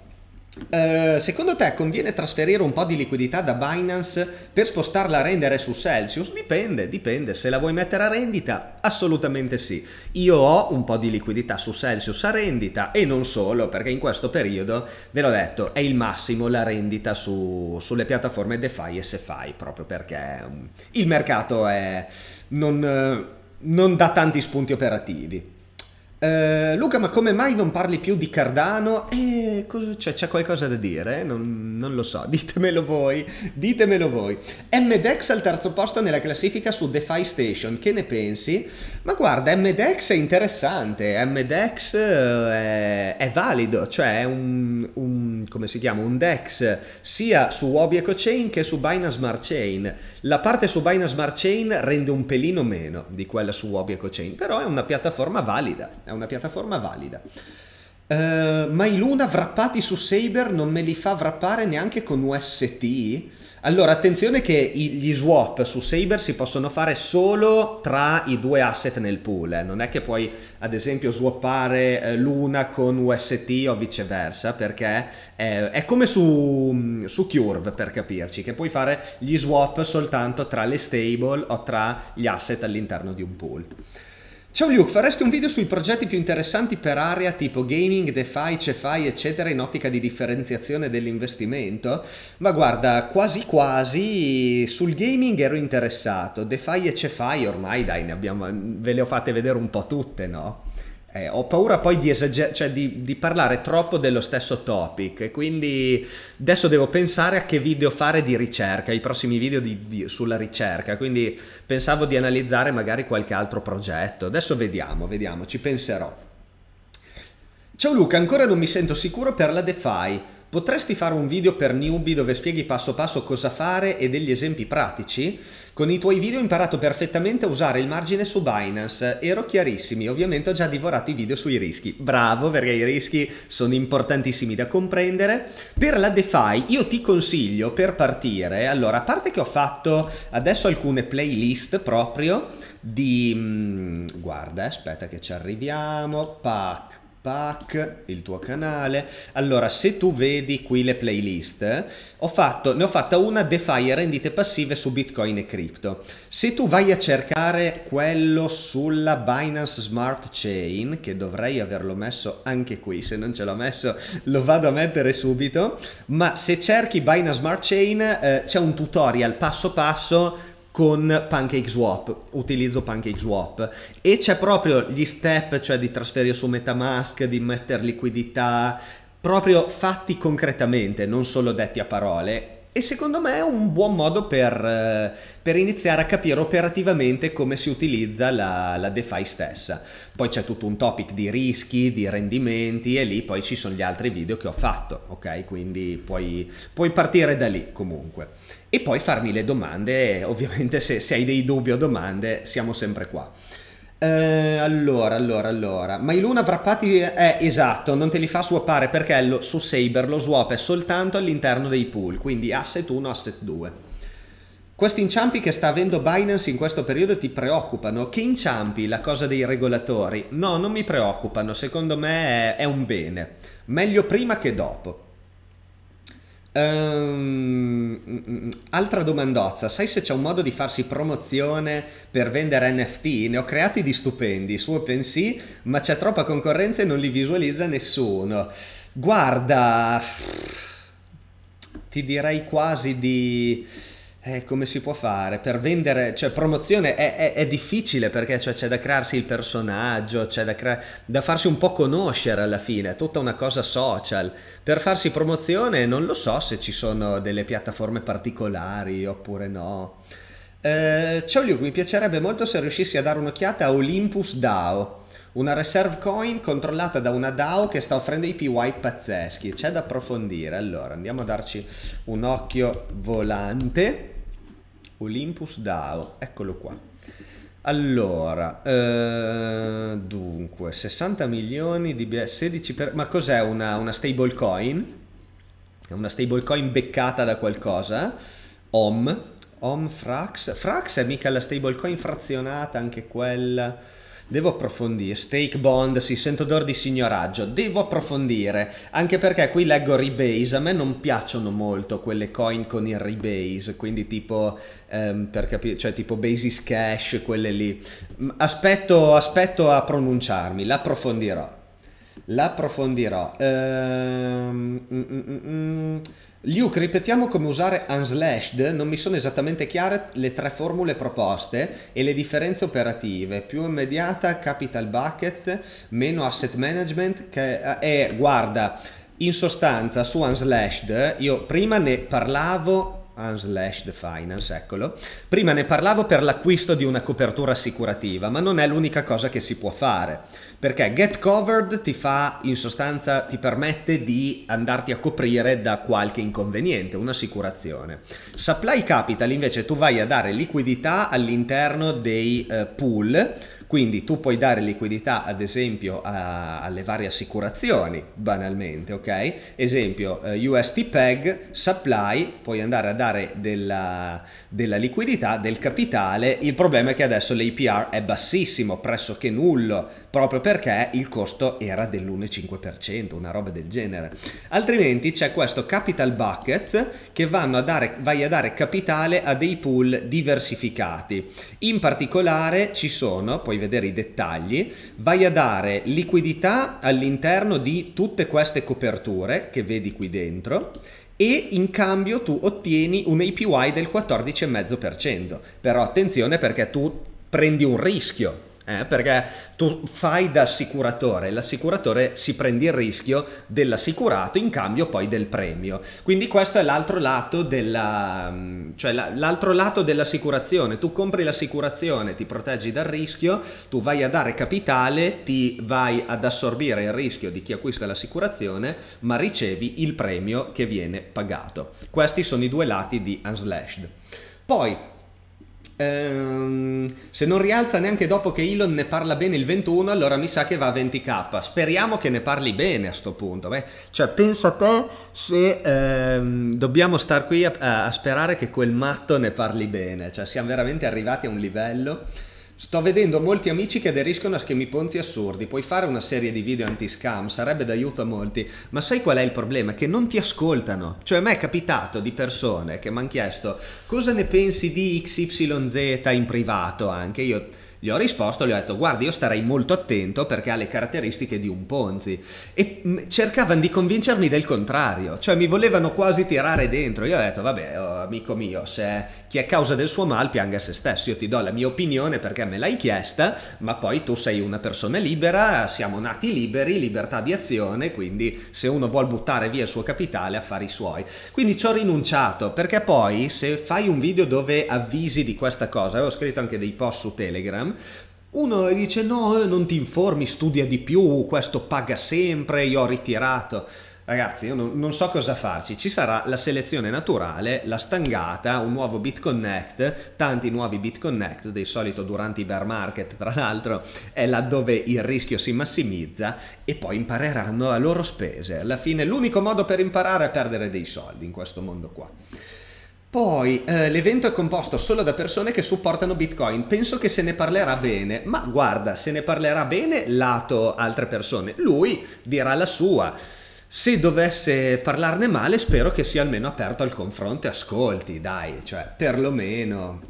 eh, secondo te conviene trasferire un po' di liquidità da Binance per spostarla a rendere su Celsius? Dipende, dipende. Se la vuoi mettere a rendita, assolutamente sì. Io ho un po' di liquidità su Celsius a rendita e non solo, perché in questo periodo, ve l'ho detto, è il massimo la rendita su, sulle piattaforme DeFi e SeFi, proprio perché mm, il mercato è, non, eh, non dà tanti spunti operativi. Uh, Luca, ma come mai non parli più di Cardano? Eh, co- cioè, c'è qualcosa da dire? Eh? Non, non, lo so, *laughs* ditemelo voi, ditemelo voi. MDEX al terzo posto nella classifica su DeFi Station, che ne pensi? Ma guarda, MDEX è interessante, MDEX eh, è, è valido, cioè è un, un, come si chiama, un DEX sia su Obi EcoChain che su Binance Smart Chain la parte su Binance Smart Chain rende un pelino meno di quella su Wobby EcoChain, però è una piattaforma valida, è una piattaforma valida. Uh, ma i Luna wrappati su Saber non me li fa wrappare neanche con UST? Allora, attenzione che gli swap su Saber si possono fare solo tra i due asset nel pool, eh. non è che puoi ad esempio swappare eh, l'una con UST o viceversa, perché è come su, mm, su Curve per capirci, che puoi fare gli swap soltanto tra le stable o tra gli asset all'interno di un pool. Ciao Luke, faresti un video sui progetti più interessanti per area tipo gaming, DeFi, CeFi eccetera in ottica di differenziazione dell'investimento? Ma guarda, quasi quasi sul gaming ero interessato, DeFi e CeFi ormai dai, abbiamo, ve le ho fatte vedere un po' tutte, no? Eh, ho paura poi di, esager- cioè di, di, parlare troppo dello stesso topic quindi adesso devo pensare a che video fare di ricerca, i prossimi video di, sulla ricerca, quindi pensavo di analizzare magari qualche altro progetto, adesso vediamo, vediamo, ci penserò. Ciao Luca, ancora non mi sento sicuro per la DeFi. Potresti fare un video per newbie dove spieghi passo passo cosa fare e degli esempi pratici? Con i tuoi video ho imparato perfettamente a usare il margine su Binance, ero chiarissimi, ovviamente ho già divorato i video sui rischi. Bravo perché i rischi sono importantissimi da comprendere. Per la DeFi io ti consiglio per partire, allora a parte che ho fatto adesso alcune playlist proprio di... Mm, guarda aspetta che ci arriviamo, Pac, pack, il tuo canale. Allora, se tu vedi qui le playlist, ho fatto, ne ho fatta una DeFi e rendite passive su Bitcoin e crypto. Se tu vai a cercare quello sulla Binance Smart Chain, che dovrei averlo messo anche qui, se non ce l'ho messo lo vado a mettere subito, ma se cerchi Binance Smart Chain eh, c'è un tutorial passo passo con PancakeSwap, utilizzo PancakeSwap e c'è proprio gli step, cioè di trasferire su Metamask, di mettere liquidità, proprio fatti concretamente, non solo detti a parole. E secondo me è un buon modo per, eh, per iniziare a capire operativamente come si utilizza la, la DeFi stessa. Poi c'è tutto un topic di rischi, di rendimenti e lì poi ci sono gli altri video che ho fatto, ok? Quindi puoi, puoi partire da lì comunque e poi farmi le domande, eh, ovviamente se, se hai dei dubbi o domande siamo sempre qua. Eh, allora, allora, allora, ma Iluna Vrappati è eh, esatto, non te li fa swappare perché lo, su Saber lo swap è soltanto all'interno dei pool, quindi asset 1, asset 2. Questi inciampi che sta avendo Binance in questo periodo ti preoccupano? Che inciampi la cosa dei regolatori? No, non mi preoccupano, secondo me è, è un bene. Meglio prima che dopo. Um, altra domandozza, sai se c'è un modo di farsi promozione per vendere NFT? Ne ho creati di stupendi su OpenSea, ma c'è troppa concorrenza e non li visualizza nessuno. Guarda, ti direi quasi di eh, come si può fare per vendere, cioè promozione è, è, è difficile perché cioè, c'è da crearsi il personaggio, c'è da, crea- da farsi un po' conoscere alla fine, è tutta una cosa social. Per farsi promozione non lo so se ci sono delle piattaforme particolari oppure no. Eh, ciao Luke, mi piacerebbe molto se riuscissi a dare un'occhiata a Olympus DAO una reserve coin controllata da una DAO che sta offrendo i PY pazzeschi. C'è da approfondire. Allora, andiamo a darci un occhio volante. Olympus Dao, eccolo qua. Allora, eh, dunque, 60 milioni di BS, 16 per... Ma cos'è una, una stable coin? È una stable coin beccata da qualcosa? OM, OM Frax. Frax è mica la stable coin frazionata, anche quella Devo approfondire, stake bond, si sento d'or di signoraggio, devo approfondire, anche perché qui leggo rebase, a me non piacciono molto quelle coin con il rebase, quindi tipo, ehm, per capire, cioè tipo basis cash, quelle lì. Aspetto, aspetto a pronunciarmi, l'approfondirò. L'approfondirò. Ehm, mm, mm, mm. mm. Luke, ripetiamo come usare unslashed, non mi sono esattamente chiare le tre formule proposte e le differenze operative, più immediata capital buckets, meno asset management che eh, guarda, in sostanza su unslashed io prima ne parlavo Unslash the Finance, eccolo. Prima ne parlavo per l'acquisto di una copertura assicurativa, ma non è l'unica cosa che si può fare, perché Get Covered ti fa, in sostanza, ti permette di andarti a coprire da qualche inconveniente, un'assicurazione. Supply Capital invece tu vai a dare liquidità all'interno dei eh, pool quindi tu puoi dare liquidità ad esempio a, alle varie assicurazioni, banalmente, ok? Esempio eh, UST PEG, supply, puoi andare a dare della, della liquidità, del capitale, il problema è che adesso l'APR è bassissimo, pressoché nullo, proprio perché il costo era dell'1,5%, una roba del genere. Altrimenti c'è questo capital buckets che vanno a dare, vai a dare capitale a dei pool diversificati. In particolare ci sono, puoi vedere i dettagli, vai a dare liquidità all'interno di tutte queste coperture che vedi qui dentro e in cambio tu ottieni un APY del 14,5%. Però attenzione perché tu prendi un rischio eh, perché tu fai da assicuratore, l'assicuratore si prende il rischio dell'assicurato in cambio poi del premio. Quindi questo è l'altro lato, della, mm, cioè l'altro lato dell'assicurazione. Tu compri l'assicurazione, ti proteggi dal rischio, tu vai a dare capitale, ti vai ad assorbire il rischio di chi acquista l'assicurazione, ma ricevi il premio che viene pagato. Questi sono i due lati di Unslashed. Poi Ehm, se non rialza neanche dopo che Elon ne parla bene il 21, allora mi sa che va a 20k. Speriamo che ne parli bene a sto punto. Beh, cioè, pensa a te se ehm, dobbiamo star qui a, a, sperare che quel matto ne parli bene. Cioè, siamo veramente arrivati a un livello Sto vedendo molti amici che aderiscono a schemi ponzi assurdi, puoi fare una serie di video anti-scam, sarebbe d'aiuto a molti, ma sai qual è il problema? Che non ti ascoltano. Cioè a me è capitato di persone che mi hanno chiesto cosa ne pensi di XYZ in privato anche, io gli ho risposto, gli ho detto guardi io starei molto attento perché ha le caratteristiche di un Ponzi e mm, cercavano di convincermi del contrario, cioè mi volevano quasi tirare dentro, io ho detto vabbè oh, amico mio se chi è causa del suo mal pianga se stesso, io ti do la mia opinione perché me l'hai chiesta ma poi tu sei una persona libera, siamo nati liberi, libertà di azione quindi se uno vuol buttare via il suo capitale affari suoi, quindi ci ho rinunciato perché poi se fai un video dove avvisi di questa cosa, avevo scritto anche dei post su Telegram uno dice no, eh, non ti informi, studia di più, questo paga sempre, io ho ritirato. Ragazzi, io non, non, so cosa farci. Ci sarà la selezione naturale, la stangata, un nuovo BitConnect, tanti nuovi BitConnect, di solito durante i bear market, tra l'altro, è laddove il rischio si massimizza e poi impareranno a loro spese. Alla fine l'unico modo per imparare è perdere dei soldi in questo mondo qua. Poi eh, l'evento è composto solo da persone che supportano Bitcoin. Penso che se ne parlerà bene, ma guarda, se ne parlerà bene lato altre persone. Lui dirà la sua. Se dovesse parlarne male, spero che sia almeno aperto al confronto e ascolti, dai, cioè, perlomeno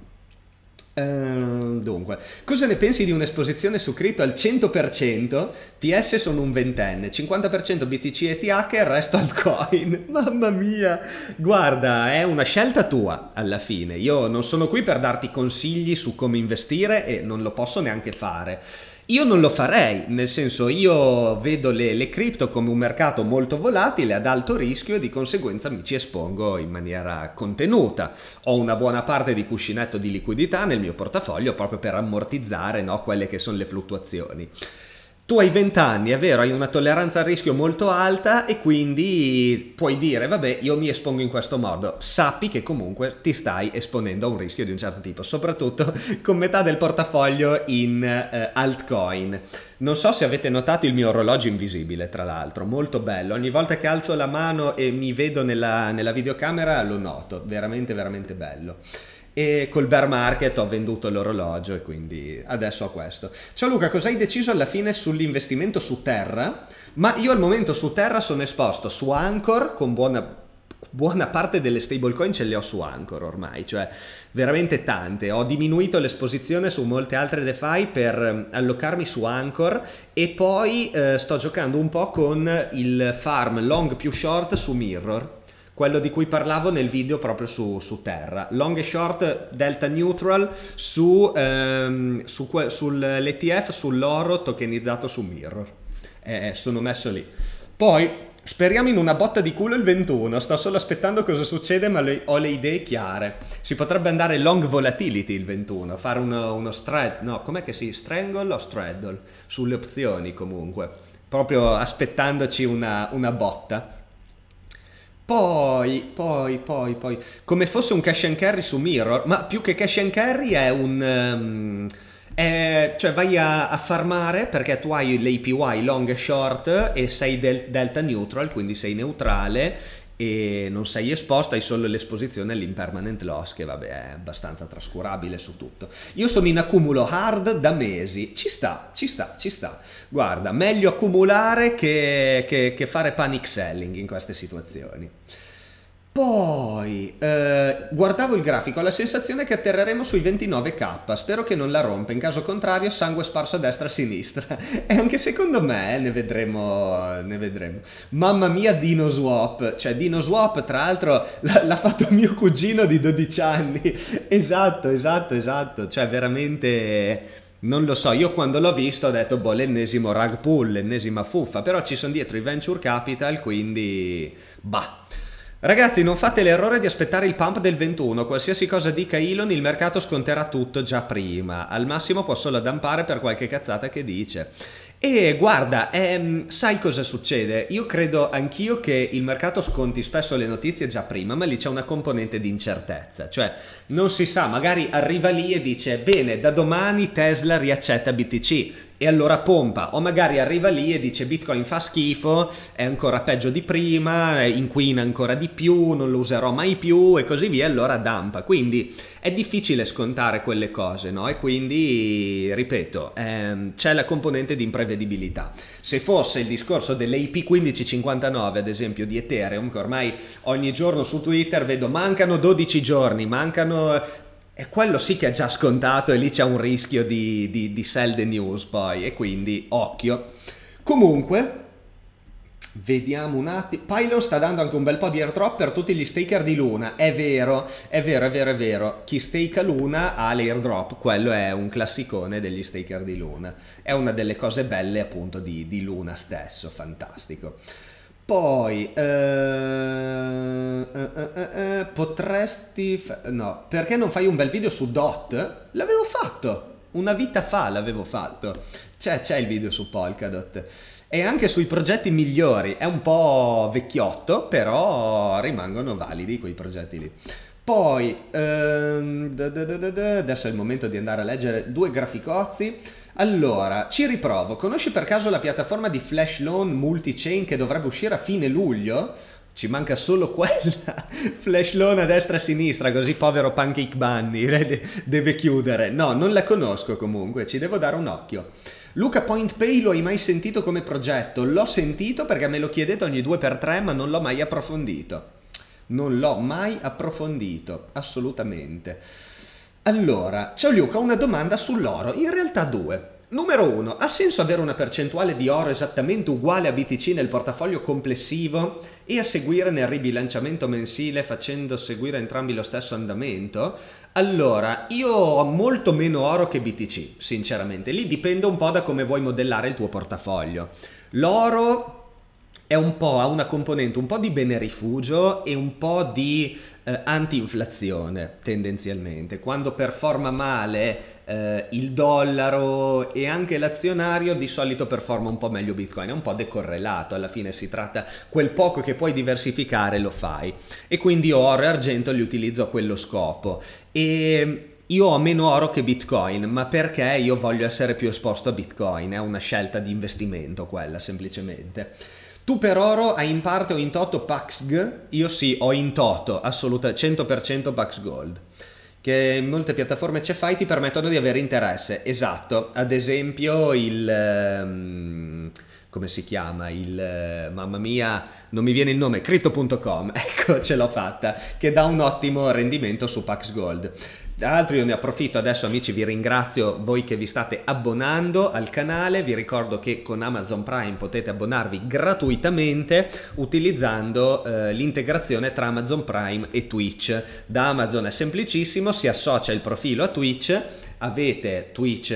Ehm, dunque, cosa ne pensi di un'esposizione su cripto al 100%? TS sono un ventenne, 50% BTC e TH e il resto altcoin. *laughs* Mamma mia! Guarda, è una scelta tua alla fine. Io non sono qui per darti consigli su come investire e non lo posso neanche fare. Io non lo farei, nel senso io vedo le, le cripto come un mercato molto volatile, ad alto rischio e di conseguenza mi ci espongo in maniera contenuta. Ho una buona parte di cuscinetto di liquidità nel mio portafoglio proprio per ammortizzare no, quelle che sono le fluttuazioni. Tu hai 20 anni, è vero, hai una tolleranza al rischio molto alta e quindi puoi dire, vabbè, io mi espongo in questo modo. Sappi che comunque ti stai esponendo a un rischio di un certo tipo, soprattutto *laughs* con metà del portafoglio in eh, altcoin. Non so se avete notato il mio orologio invisibile, tra l'altro, molto bello. Ogni volta che alzo la mano e mi vedo nella, nella videocamera lo noto, veramente, veramente bello e col bear market ho venduto l'orologio e quindi adesso ho questo. Ciao Luca, cosa hai deciso alla fine sull'investimento su terra? Ma io al momento su terra sono esposto su Anchor con buona buona parte delle stablecoin ce le ho su Anchor ormai, cioè veramente tante. Ho diminuito l'esposizione su molte altre DeFi per ehm, allocarmi su Anchor e poi eh, sto giocando un po' con il farm long più short su Mirror quello di cui parlavo nel video proprio su, su Terra. Long e short, delta neutral su, ehm, su, sull'ETF, sull'oro tokenizzato su Mirror. Eh, eh, sono messo lì. Poi Speriamo in una botta di culo il 21, sto solo aspettando cosa succede ma le, ho le idee chiare. Si potrebbe andare long volatility il 21, fare uno, uno strad, no, com'è che si, strangle o straddle? Sulle opzioni comunque, proprio aspettandoci una, una botta. Poi, poi, poi, poi, come fosse un cash and carry su Mirror, ma più che cash and carry è un... Um, è, cioè vai a, a, farmare perché tu hai l'APY long e short e sei del, delta neutral, quindi sei neutrale e non sei esposto, hai solo l'esposizione all'impermanent loss che vabbè è abbastanza trascurabile su tutto. Io sono in accumulo hard da mesi, ci sta, ci sta, ci sta. Guarda, meglio accumulare che, che, che fare panic selling in queste situazioni. Poi eh, guardavo il grafico, ho la sensazione che atterreremo sui 29k, spero che non la rompa, in caso contrario sangue sparso a destra e a sinistra. *laughs* e anche secondo me eh, ne, vedremo, ne vedremo. Mamma mia Dino Swap, cioè Dino Swap tra l'altro l'ha fatto mio cugino di 12 anni. *laughs* esatto, esatto, esatto, cioè veramente... Non lo so, io quando l'ho visto ho detto boh l'ennesimo rug pull, l'ennesima fuffa, però ci sono dietro i venture capital quindi bah. Ragazzi, non fate l'errore di aspettare il pump del 21. Qualsiasi cosa dica Elon, il mercato sconterà tutto già prima. Al massimo posso la dampare per qualche cazzata che dice. E guarda, ehm, sai cosa succede? Io credo anch'io che il mercato sconti spesso le notizie già prima, ma lì c'è una componente di incertezza, cioè non si sa, magari arriva lì e dice bene, da domani Tesla riaccetta BTC e allora pompa o magari arriva lì e dice Bitcoin fa schifo, è ancora peggio di prima, inquina ancora di più, non lo userò mai più e così via, allora dampa. Quindi è difficile scontare quelle cose, no? E quindi, ripeto, ehm, c'è la componente di imprevedibilità. Se fosse il discorso dell'IP 1559 ad esempio, di Ethereum, che ormai ogni giorno su Twitter vedo mancano 12 giorni, mancano e quello sì che è già scontato e lì c'è un rischio di, di, di sell the news poi, e quindi occhio. Comunque, Vediamo un attimo. Pylon sta dando anche un bel po' di airdrop per tutti gli staker di Luna. È vero, è vero, è vero, è vero. Chi stake Luna ha l'airdrop. Quello è un classicone degli staker di Luna. È una delle cose belle appunto di, di Luna stesso. Fantastico. Poi eh, eh, eh, eh, eh potresti... Fa- no, perché non fai un bel video su Dot? L'avevo fatto! Una vita fa l'avevo fatto. C'è, c'è il video su Polkadot. E anche sui progetti migliori. È un po' vecchiotto, però rimangono validi quei progetti lì. Poi, ehm, da da da adesso è il momento di andare a leggere due graficozzi. Allora, ci riprovo. Conosci per caso la piattaforma di Flash Loan Multichain che dovrebbe uscire a fine luglio? Ci manca solo quella. *laughs* Flash loan a destra e a sinistra, così povero Pancake Bunny *laughs* deve chiudere. No, non la conosco comunque, ci devo dare un occhio. Luca Point Pay lo hai mai sentito come progetto? L'ho sentito perché me lo chiedete ogni 2x3, ma non l'ho mai approfondito. Non l'ho mai approfondito, assolutamente. Allora, ciao Luca, una domanda sull'oro, in realtà due. Numero uno, Ha senso avere una percentuale di oro esattamente uguale a BTC nel portafoglio complessivo e a seguire nel ribilanciamento mensile facendo seguire entrambi lo stesso andamento? Allora, io ho molto meno oro che BTC, sinceramente. Lì dipende un po' da come vuoi modellare il tuo portafoglio. L'oro è un po', ha una componente un po' di bene rifugio e un po' di eh, anti tendenzialmente. Quando performa male eh, il dollaro e anche l'azionario di solito performa un po' meglio Bitcoin, è un po' decorrelato, alla fine si tratta quel poco che puoi diversificare lo fai e quindi oro e argento li utilizzo a quello scopo. E io ho meno oro che Bitcoin, ma perché io voglio essere più esposto a Bitcoin? È una scelta di investimento quella semplicemente. Tu per oro hai in parte o in toto Pax G? Io sì, ho in toto, assolutamente, 100% Pax Gold. Che in molte piattaforme CFI ti permettono di avere interesse, esatto. Ad esempio il... Um, come si chiama il eh, mamma mia non mi viene il nome crypto.com *laughs* ecco ce l'ho fatta che dà un ottimo rendimento su Pax Gold tra l'altro io ne approfitto adesso amici, vi ringrazio voi che vi state abbonando al canale, vi ricordo che con Amazon Prime potete abbonarvi gratuitamente utilizzando eh, l'integrazione tra Amazon Prime e Twitch. Da Amazon è semplicissimo, si associa il profilo a Twitch avete Twitch,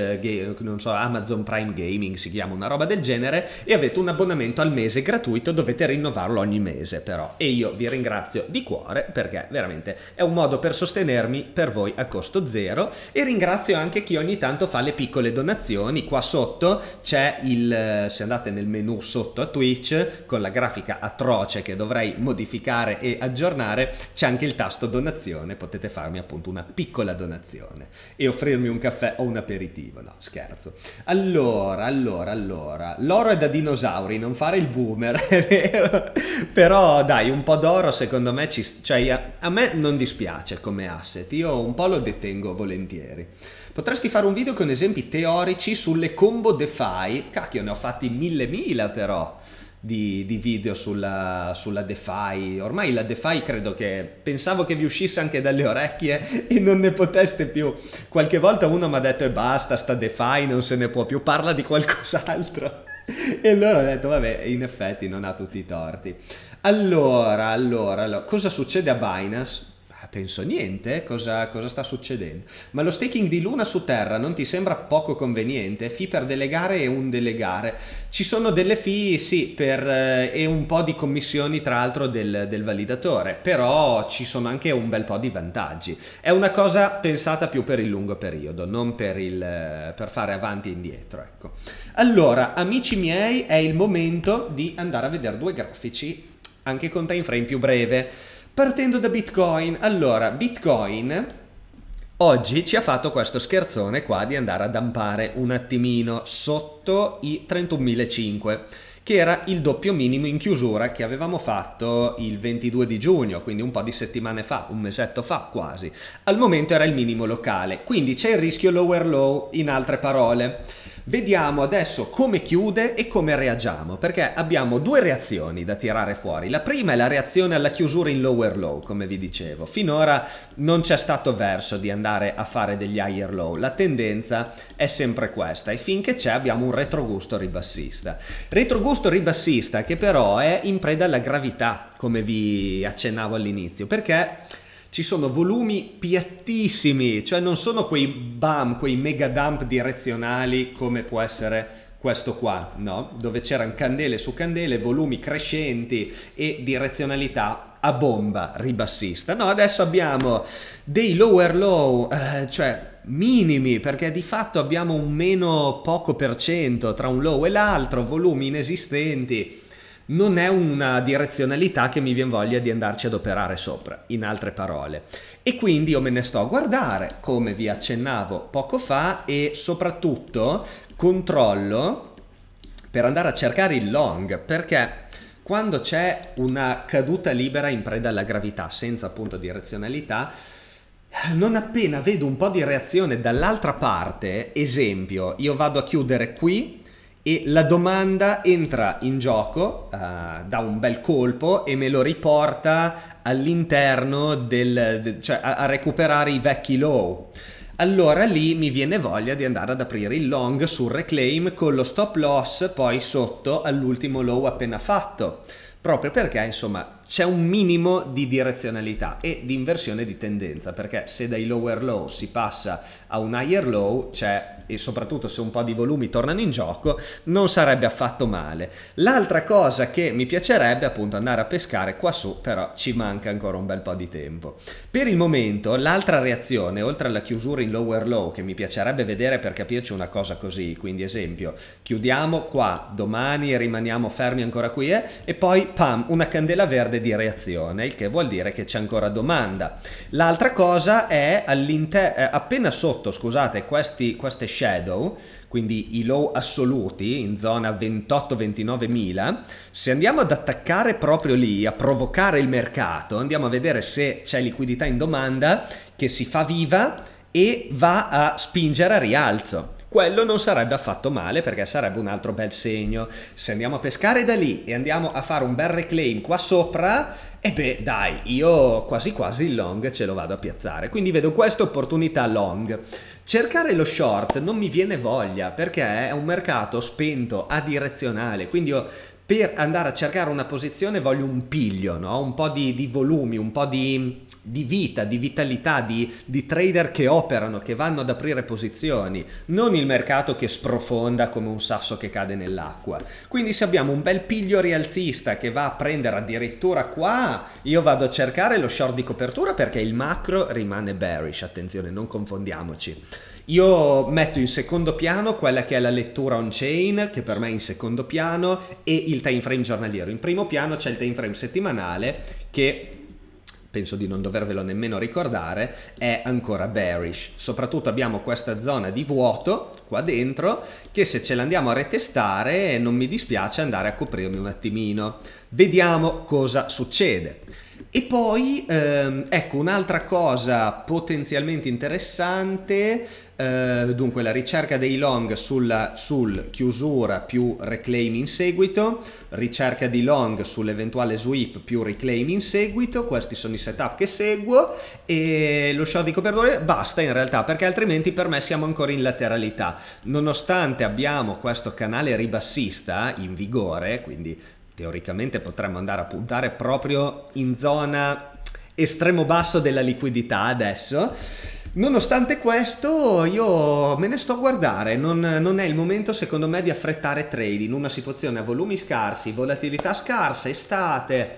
non so, Amazon Prime Gaming si chiama una roba del genere e avete un abbonamento al mese gratuito, dovete rinnovarlo ogni mese però e io vi ringrazio di cuore perché veramente è un modo per sostenermi per voi a costo zero e ringrazio anche chi ogni tanto fa le piccole donazioni, qua sotto c'è il se andate nel menu sotto a Twitch con la grafica atroce che dovrei modificare e aggiornare, c'è anche il tasto donazione, potete farmi appunto una piccola donazione e offrirmi un un caffè o un aperitivo. No, scherzo. Allora, allora, allora. L'oro è da dinosauri, non fare il boomer, *laughs* è vero. Però dai, un po' d'oro secondo me ci... Cioè, a, a me non dispiace come asset, io un po' lo detengo volentieri. Potresti fare un video con esempi teorici sulle combo DeFi. Cacchio, ne ho fatti mille mila però di, di video sulla, sulla, DeFi. Ormai la DeFi credo che pensavo che vi uscisse anche dalle orecchie *laughs* e non ne poteste più. Qualche volta uno mi ha detto e basta, sta DeFi, non se ne può più, parla di qualcos'altro. *laughs* E allora ho detto, vabbè, in effetti non ha tutti i torti. Allora, allora, allora cosa succede a Binance? Ah, penso niente, eh, cosa, cosa, sta succedendo? Ma lo staking di Luna su Terra non ti sembra poco conveniente? Fi per delegare e un delegare. Ci sono delle fi, sì, per, eh, e un po' di commissioni tra l'altro del, del, validatore, però ci sono anche un bel po' di vantaggi. È una cosa pensata più per il lungo periodo, non per, il, eh, per fare avanti e indietro. Ecco. Allora, amici miei, è il momento di andare a vedere due grafici anche con time frame più breve. Partendo da Bitcoin, allora, Bitcoin oggi ci ha fatto questo scherzone qua di andare a dampare un attimino sotto i 31.500 che era il doppio minimo in chiusura che avevamo fatto il 22 di giugno, quindi un po' di settimane fa, un mesetto fa quasi. Al momento era il minimo locale, quindi c'è il rischio lower low in altre parole. Vediamo adesso come chiude e come reagiamo, perché abbiamo due reazioni da tirare fuori. La prima è la reazione alla chiusura in lower low, come vi dicevo. Finora non c'è stato verso di andare a fare degli higher low, la tendenza è sempre questa e finché c'è abbiamo un retrogusto ribassista. Retrogusto ribassista che però è in preda alla gravità, come vi accennavo all'inizio, perché ci sono volumi piattissimi, cioè non sono quei bam, quei mega dump direzionali come può essere questo qua, no? dove c'erano candele su candele, volumi crescenti e direzionalità a bomba ribassista. No, adesso abbiamo dei lower low, eh, cioè minimi, perché di fatto abbiamo un meno poco per cento tra un low e l'altro, volumi inesistenti non è una direzionalità che mi viene voglia di andarci ad operare sopra, in altre parole. E quindi io me ne sto a guardare, come vi accennavo poco fa, e soprattutto controllo per andare a cercare il long, perché quando c'è una caduta libera in preda alla gravità, senza appunto direzionalità, non appena vedo un po' di reazione dall'altra parte, esempio, io vado a chiudere qui, e la domanda entra in gioco uh, eh, da un bel colpo e me lo riporta all'interno del, de, cioè a, a, recuperare i vecchi low. Allora lì mi viene voglia di andare ad aprire il long sul reclaim con lo stop loss poi sotto all'ultimo low appena fatto, proprio perché insomma c'è un minimo di direzionalità e di inversione di tendenza, perché se dai lower low si passa a un higher low, c'è e soprattutto se un po' di volumi tornano in gioco, non sarebbe affatto male. L'altra cosa che mi piacerebbe appunto andare a pescare qua su, però ci manca ancora un bel po' di tempo. Per il momento l'altra reazione, oltre alla chiusura in lower low, che mi piacerebbe vedere per capirci una cosa così, quindi esempio, chiudiamo qua, domani rimaniamo fermi ancora qui eh, e poi pam, una candela verde grande di reazione, il che vuol dire che c'è ancora domanda. L'altra cosa è eh, appena sotto, scusate, questi, queste shadow, quindi i low assoluti in zona 28-29 mila, se andiamo ad attaccare proprio lì, a provocare il mercato, andiamo a vedere se c'è liquidità in domanda che si fa viva e va a spingere a rialzo quello non sarebbe affatto male perché sarebbe un altro bel segno. Se andiamo a pescare da lì e andiamo a fare un bel reclaim qua sopra, e eh beh dai, io quasi quasi il long ce lo vado a piazzare. Quindi vedo questa opportunità long. Cercare lo short non mi viene voglia perché è un mercato spento, adirezionale, quindi io per andare a cercare una posizione voglio un piglio, no? un po' di, di volumi, un po' di di vita, di vitalità, di, di, trader che operano, che vanno ad aprire posizioni, non il mercato che sprofonda come un sasso che cade nell'acqua. Quindi se abbiamo un bel piglio rialzista che va a prendere addirittura qua, io vado a cercare lo short di copertura perché il macro rimane bearish, attenzione, non confondiamoci. Io metto in secondo piano quella che è la lettura on-chain, che per me è in secondo piano, e il time frame giornaliero. In primo piano c'è il time frame settimanale che penso di non dovervelo nemmeno ricordare, è ancora bearish. Soprattutto abbiamo questa zona di vuoto qua dentro che se ce l'andiamo a retestare non mi dispiace andare a coprirmi un attimino. Vediamo cosa succede. E poi, ehm, ecco, un'altra cosa potenzialmente interessante, eh, dunque la ricerca dei long sulla, sul chiusura più reclaim in seguito, ricerca di long sull'eventuale sweep più reclaim in seguito, questi sono i setup che seguo e lo show di copertura basta in realtà perché altrimenti per me siamo ancora in lateralità. Nonostante abbiamo questo canale ribassista in vigore, quindi teoricamente potremmo andare a puntare proprio in zona estremo basso della liquidità adesso. Nonostante questo io me ne sto a guardare, non, non, è il momento secondo me di affrettare trade in una situazione a volumi scarsi, volatilità scarsa, estate,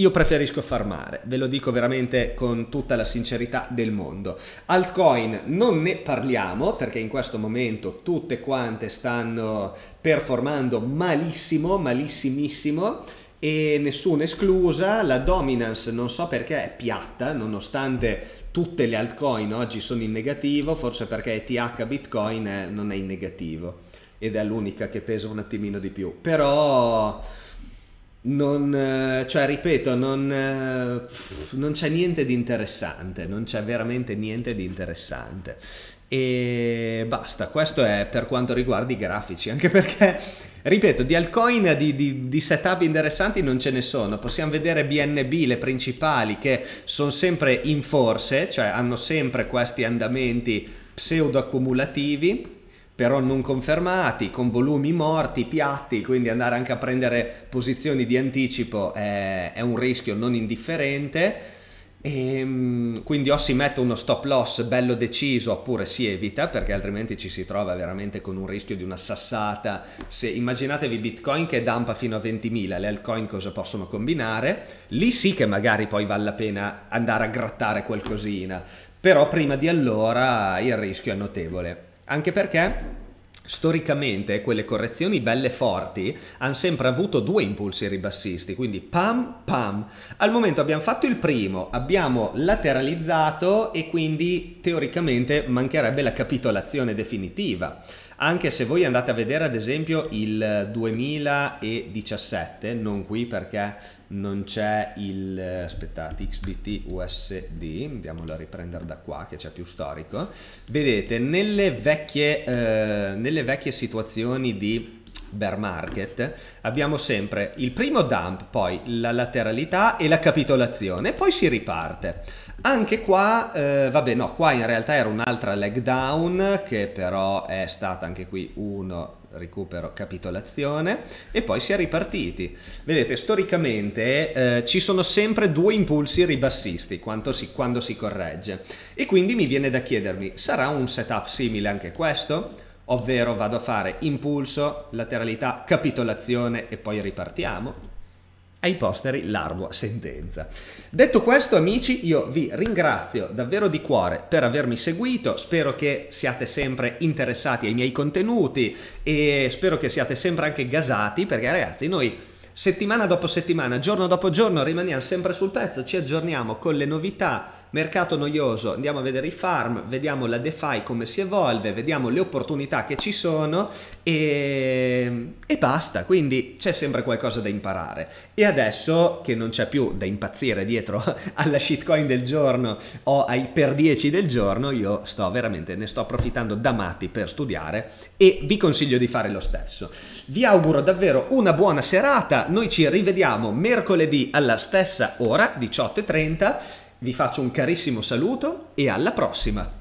io preferisco farmare, ve lo dico veramente con tutta la sincerità del mondo. Altcoin non ne parliamo perché in questo momento tutte quante stanno performando malissimo, malissimissimo e nessuna esclusa, la dominance non so perché è piatta nonostante tutte le altcoin oggi sono in negativo, forse perché ETH Bitcoin non è in negativo ed è l'unica che pesa un attimino di più, però non, eh, cioè ripeto, non, eh, non, c'è niente di interessante, non c'è veramente niente di interessante. E basta, questo è per quanto riguarda i grafici, anche perché, ripeto, di altcoin, di, di, di setup interessanti non ce ne sono. Possiamo vedere BNB, le principali, che sono sempre in forse, cioè hanno sempre questi andamenti pseudo accumulativi però non confermati, con volumi morti, piatti, quindi andare anche a prendere posizioni di anticipo è, è un rischio non indifferente. E, ehm, quindi o si mette uno stop loss bello deciso oppure si evita perché altrimenti ci si trova veramente con un rischio di una sassata. Se immaginatevi Bitcoin che dampa fino a 20.000, le altcoin cosa possono combinare? Lì sì che magari poi vale la pena andare a grattare qualcosina, però prima di allora il rischio è notevole. Anche perché storicamente quelle correzioni belle forti hanno sempre avuto due impulsi ribassisti, quindi pam pam. Al momento abbiamo fatto il primo, abbiamo lateralizzato e quindi teoricamente mancherebbe la capitolazione definitiva anche se voi andate a vedere ad esempio il 2017, non qui perché non c'è il, eh, aspettate, XBT USD, andiamolo a riprendere da qua che c'è più storico, vedete nelle vecchie, eh, nelle vecchie situazioni di bear market abbiamo sempre il primo dump poi la lateralità e la capitolazione poi si riparte anche qua, eh, vabbè, no, qua in realtà era un'altra leg down che però è stata anche qui uno recupero capitolazione e poi si è ripartiti vedete storicamente eh, ci sono sempre due impulsi ribassisti si, quando si corregge e quindi mi viene da chiedermi sarà un setup simile anche questo ovvero vado a fare impulso lateralità capitolazione e poi ripartiamo ai posteri l'ardua sentenza. Detto questo, amici, io vi ringrazio davvero di cuore per avermi seguito, spero che siate sempre interessati ai miei contenuti e spero che siate sempre anche gasati, perché ragazzi, noi settimana dopo settimana, giorno dopo giorno rimaniamo sempre sul pezzo, ci aggiorniamo con le novità mercato noioso, andiamo a vedere i farm, vediamo la DeFi come si evolve, vediamo le opportunità che ci sono e, e basta, quindi c'è sempre qualcosa da imparare. E adesso che non c'è più da impazzire dietro *laughs* alla shitcoin del giorno o ai per 10 del giorno, io sto veramente, ne sto approfittando da matti per studiare e vi consiglio di fare lo stesso. Vi auguro davvero una buona serata, noi ci rivediamo mercoledì alla stessa ora, 18.30 vi faccio un carissimo saluto e alla prossima!